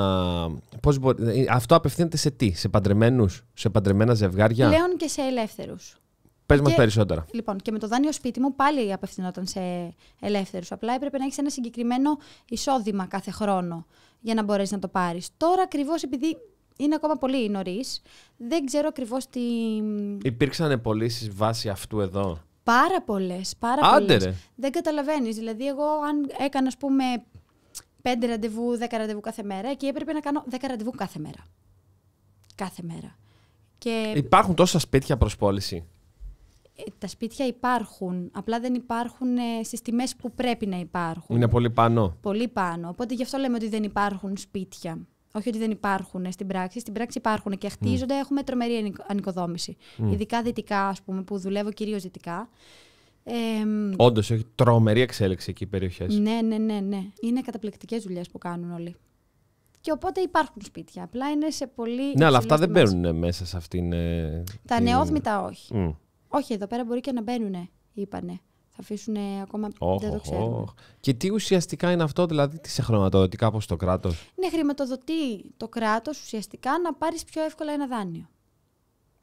Πώς μπορεί, ε, αυτό απευθύνεται σε τι, σε παντρεμένους, σε παντρεμένα ζευγάρια. Πλέον και σε ελεύθερους. Πες μας περισσότερα. Λοιπόν, και με το δάνειο σπίτι μου πάλι απευθυνόταν σε ελεύθερους. Απλά έπρεπε να έχεις ένα συγκεκριμένο εισόδημα κάθε χρόνο για να μπορέσεις να το πάρεις. Τώρα ακριβώς επειδή είναι ακόμα πολύ νωρίς, δεν ξέρω ακριβώς τι. Υπήρξαν πωλήσει βάσει αυτού εδώ. Πάρα πολλές. Πάρα πολλές. Δεν καταλαβαίνεις. Δηλαδή, εγώ αν έκανα, ας πούμε, 5 ραντεβού, 10 ραντεβού κάθε μέρα και έπρεπε να κάνω 10 ραντεβού κάθε μέρα. Κάθε μέρα. Και... Υπάρχουν τόσα σπίτια προς πώληση. Ε, τα σπίτια υπάρχουν, απλά δεν υπάρχουν ε, στις τιμές που πρέπει να υπάρχουν. Είναι πολύ πάνω. Πολύ πάνω, οπότε γι' αυτό λέμε ότι δεν υπάρχουν σπίτια. Όχι ότι δεν υπάρχουν ε, στην πράξη. Στην πράξη υπάρχουν και χτίζονται. Mm. Έχουμε τρομερή ανοικοδόμηση. Mm. Ειδικά δυτικά, ας πούμε, που δουλεύω κυρίως δυτικά. Ε, Όντως, έχει τρομερή εξέλιξη εκεί οι περιοχές. Ναι, ναι, ναι, ναι. Είναι καταπληκτικές δουλειές που κάνουν όλοι. Και οπότε υπάρχουν σπίτια. Απλά είναι σε πολύ. Ναι, αλλά αυτά δεν μπαίνουν μέσα σε αυτήν. Ε, τα την... όχι. Όχι, εδώ πέρα μπορεί και να μπαίνουν, είπανε. Θα αφήσουν ακόμα. Oh, δεν το Και τι ουσιαστικά είναι αυτό, δηλαδή, τι σε χρηματοδοτεί κάπω το κράτος. Ναι, χρηματοδοτεί το κράτος ουσιαστικά να πάρεις πιο εύκολα ένα δάνειο.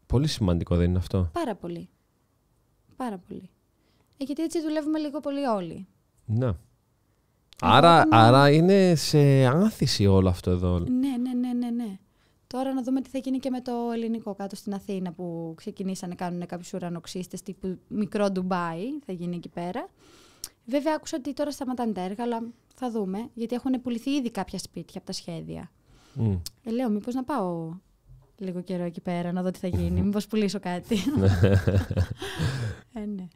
Πολύ σημαντικό δεν είναι αυτό. Πάρα πολύ. Πάρα πολύ. Ε, γιατί έτσι δουλεύουμε λίγο πολύ όλοι. Ναι. Άρα, άρα είναι σε άθυση όλο αυτό εδώ. Ναι, ναι, ναι, ναι, ναι. Τώρα να δούμε τι θα γίνει και με το ελληνικό κάτω στην Αθήνα που ξεκινήσαν να κάνουν κάποιους ουρανοξύστες τύπου μικρό Ντουμπάι. Θα γίνει εκεί πέρα. Βέβαια, άκουσα ότι τώρα σταματάνε τα έργα, αλλά θα δούμε. Γιατί έχουν πουληθεί ήδη κάποια σπίτια από τα σχέδια. Mm. Ε, λέω, μήπως να πάω λίγο καιρό εκεί πέρα να δω τι θα γίνει. μήπως πουλήσω κάτι. Ναι. ε, ναι.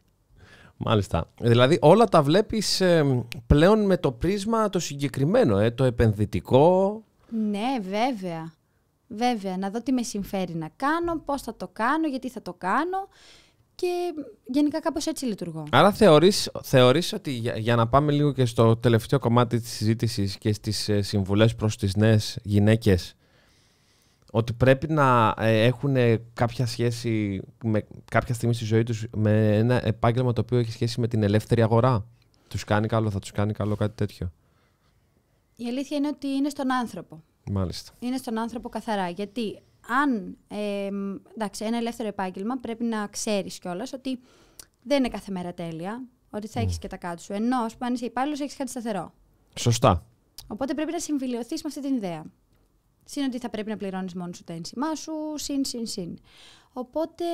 Μάλιστα. Δηλαδή όλα τα βλέπεις πλέον με το πρίσμα το συγκεκριμένο, ε, το επενδυτικό. Ναι, βέβαια. Βέβαια, να δω τι με συμφέρει να κάνω, πώς θα το κάνω, γιατί θα το κάνω και γενικά κάπως έτσι λειτουργώ. Άρα θεωρείς, θεωρείς ότι για, να πάμε λίγο και στο τελευταίο κομμάτι της συζήτησης και στις ε, συμβουλές προς τις νέες γυναίκες ότι πρέπει να ε, έχουν κάποια σχέση με, κάποια στιγμή στη ζωή τους με ένα επάγγελμα το οποίο έχει σχέση με την ελεύθερη αγορά. Τους κάνει καλό, θα τους κάνει καλό κάτι τέτοιο. Η αλήθεια είναι ότι είναι στον άνθρωπο. Μάλιστα. Είναι στον άνθρωπο καθαρά. Γιατί αν, ε, εντάξει, ένα ελεύθερο επάγγελμα πρέπει να ξέρεις κιόλας ότι δεν είναι κάθε μέρα τέλεια, ότι θα mm. και τα κάτω σου. Ενώ, αν είσαι υπάλληλος, έχεις κάτι σταθερό. Σωστά. Οπότε πρέπει να συμβιλειωθεί με αυτή την ιδέα. Συν ότι θα πρέπει να πληρώνεις μόνος σου τα ένσημά σου, συν, συν, συν. Οπότε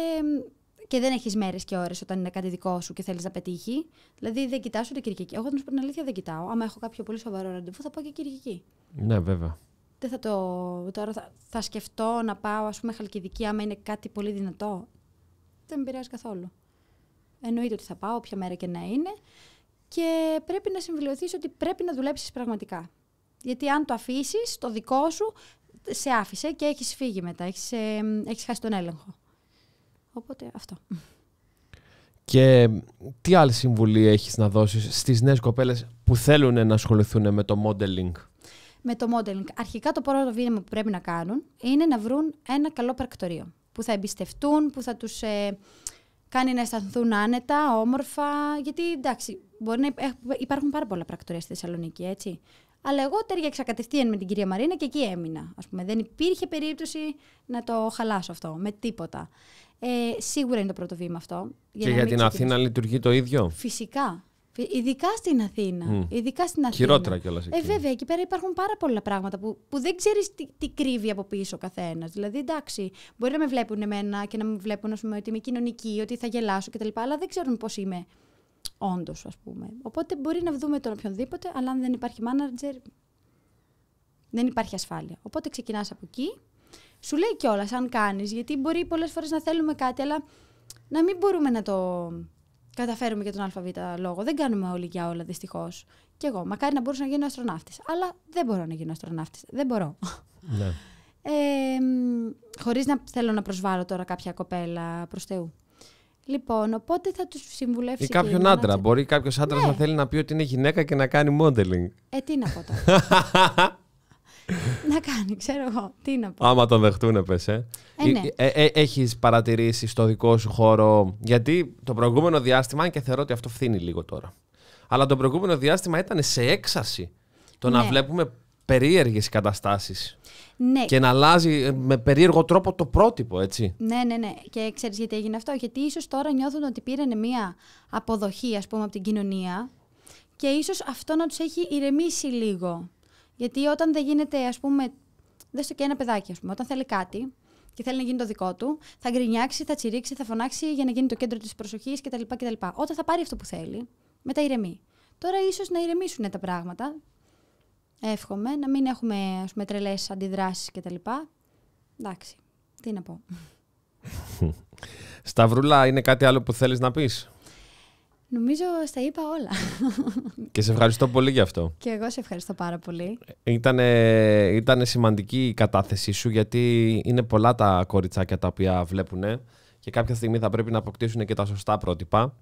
και δεν έχεις μέρες και ώρες όταν είναι κάτι δικό σου και θέλεις να πετύχει. Δηλαδή δεν κοιτάς ούτε Κυριακή. Εγώ, να σου πω την αλήθεια, δεν κοιτάω. Άμα έχω κάποιο πολύ σοβαρό ραντεβού, θα πάω και Κυριακή. Ναι, βέβαια. Δεν θα το. Τώρα θα, θα σκεφτώ να πάω, ας πούμε, χαλκιδική, άμα είναι κάτι πολύ δυνατό. Δεν με πειράζει καθόλου. Εννοείται ότι θα πάω, όποια μέρα και να είναι. Και πρέπει να συμβιωθεί ότι πρέπει να δουλέψεις πραγματικά. Γιατί αν το αφήσεις, το δικό σου σε άφησε και έχεις φύγει μετά, έχεις, ε, έχεις χάσει τον έλεγχο. Οπότε αυτό. Και τι άλλη συμβουλή έχεις να δώσεις στις νέες κοπέλες που θέλουν να ασχοληθούν με το modeling. Με το modeling. Αρχικά το πρώτο βήμα που πρέπει να κάνουν είναι να βρουν ένα καλό πρακτορείο που θα εμπιστευτούν, που θα τους ε, κάνει να αισθανθούν άνετα, όμορφα, γιατί εντάξει, μπορεί να υπάρχουν πάρα πολλά πρακτορία στη Θεσσαλονίκη, έτσι. Αλλά εγώ τέριαξα κατευθείαν με την κυρία Μαρίνα και εκεί έμεινα. Ας πούμε. Δεν υπήρχε περίπτωση να το χαλάσω αυτό με τίποτα. Ε, σίγουρα είναι το πρώτο βήμα αυτό. Για και για την Αθήνα λειτουργεί το ίδιο. Φυσικά. Ειδικά στην Αθήνα. Mm. Ειδικά στην Αθήνα. Χειρότερα κιόλας. Ε, βέβαια, εκεί πέρα υπάρχουν πάρα πολλά πράγματα που, που δεν ξέρεις τι, κρύβει από πίσω ο καθένας. Δηλαδή, εντάξει, μπορεί να με βλέπουν εμένα και να με βλέπουν πούμε, ότι είμαι κοινωνική, ότι θα γελάσω κτλ. Αλλά δεν ξέρουν πώς είμαι Όντως, ας πούμε. Οπότε μπορεί να δούμε τον οποιονδήποτε, αλλά αν δεν υπάρχει manager, δεν υπάρχει ασφάλεια. Οπότε ξεκινάς από εκεί. Σου λέει κιόλας αν κάνεις, γιατί μπορεί πολλές φορές να θέλουμε κάτι, αλλά να μην μπορούμε να το καταφέρουμε για τον ΑΒ λόγο. Δεν κάνουμε όλοι για όλα, δυστυχώς. Κι εγώ. Μακάρι να μπορούσα να γίνω αστροναύτης. Αλλά δεν μπορώ να γίνω αστροναύτης. Δεν μπορώ. Ναι. Ε, Χωρίς να θέλω να προσβάλλω τώρα κάποια κοπέλα προς Θεού. Λοιπόν, οπότε θα τους συμβουλεύσει. Ή κάποιον άντρα. Μπορεί κάποιος άντρας ναι. να θέλει να πει ότι είναι γυναίκα και να κάνει modeling. Ε, τι να πω τώρα. να κάνει, ξέρω εγώ. Τι να πω. Άμα τον δεχτούν, πες. Ε. Ε, ναι. ε, ε, ε Έχεις παρατηρήσει στο δικό σου χώρο. Γιατί το προηγούμενο διάστημα, αν και θεωρώ ότι αυτό φθήνει λίγο τώρα. Αλλά το προηγούμενο διάστημα ήταν σε έξαση το ναι. να βλέπουμε περίεργες καταστάσεις. Ναι. Και να αλλάζει ε, με περίεργο τρόπο το πρότυπο, έτσι. Ναι, ναι, ναι. Και ξέρεις γιατί έγινε αυτό. Γιατί ίσως τώρα νιώθουν ότι πήραν μια αποδοχή, ας πούμε, από την κοινωνία και ίσως αυτό να τους έχει ηρεμήσει λίγο. Γιατί όταν δεν γίνεται, ας πούμε. Δες το και ένα παιδάκι, ας πούμε. Όταν θέλει κάτι, και θέλει να γίνει το δικό του, θα γκρινιάξει, θα τσιρίξει, θα φωνάξει για να γίνει το κέντρο της προσοχής κτλ, κτλ. Όταν θα πάρει αυτό που θέλει, μετά ηρεμεί. Τώρα ίσως να ηρεμήσουν τα πράγματα, Εύχομαι να μην έχουμε ας πούμε, τρελές αντιδράσεις και τα λοιπά. Εντάξει, τι να πω. Σταυρούλα, είναι κάτι άλλο που θέλεις να πεις? Νομίζω στα είπα όλα. Και σε ευχαριστώ πολύ γι' αυτό. Και εγώ σε ευχαριστώ πάρα πολύ. Ήτανε, ήτανε σημαντική η κατάθεσή σου γιατί είναι πολλά τα κοριτσάκια τα οποία βλέπουν και κάποια στιγμή θα πρέπει να αποκτήσουν και τα σωστά πρότυπα.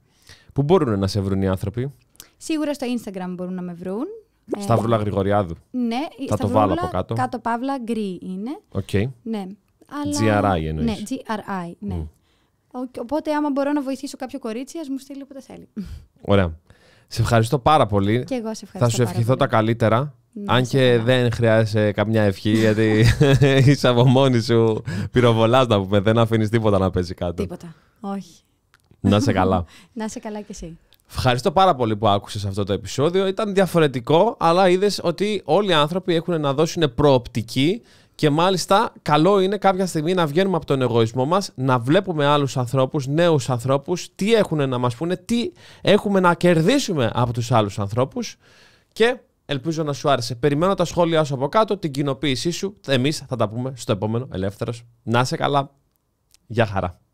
Πού μπορούν να σε βρουν οι άνθρωποι? Σίγουρα στο Instagram μπορούν να με βρουν. Ε, Σταυρούλα Γρηγοριάδου. Ναι, θα το βάλω κάτω. Κάτω παύλα γκρι είναι. Okay. Ναι. Αλλά... GRI εννοείς. Ναι, GRI, ναι. Mm. Οπότε, άμα μπορώ να βοηθήσω κάποιο κορίτσι, ας μου στείλει όποτε θέλει. Ωραία. Σε ευχαριστώ πάρα πολύ. Και εγώ σε ευχαριστώ. Θα σου ευχηθώ τα καλύτερα. αν και δεν χρειάζεσαι καμιά ευχή, γιατί είσαι από μόνη σου πυροβολάς να πούμε. Δεν αφήνεις τίποτα να παίζει κάτω. Τίποτα. Όχι. Να σε καλά. να σε καλά κι εσύ. Ευχαριστώ πάρα πολύ που άκουσες αυτό το επεισόδιο. Ήταν διαφορετικό, αλλά είδες ότι όλοι οι άνθρωποι έχουν να δώσουν προοπτική και μάλιστα καλό είναι κάποια στιγμή να βγαίνουμε από τον εγωισμό μας, να βλέπουμε άλλους ανθρώπους, νέους ανθρώπους, τι έχουν να μας πούνε, τι έχουμε να κερδίσουμε από τους άλλους ανθρώπους. και ελπίζω να σου άρεσε. Περιμένω τα σχόλιά σου από κάτω, την κοινοποίησή σου. εμείς θα τα πούμε στο επόμενο ελεύθερος. Να είσαι καλά. Γεια χαρά.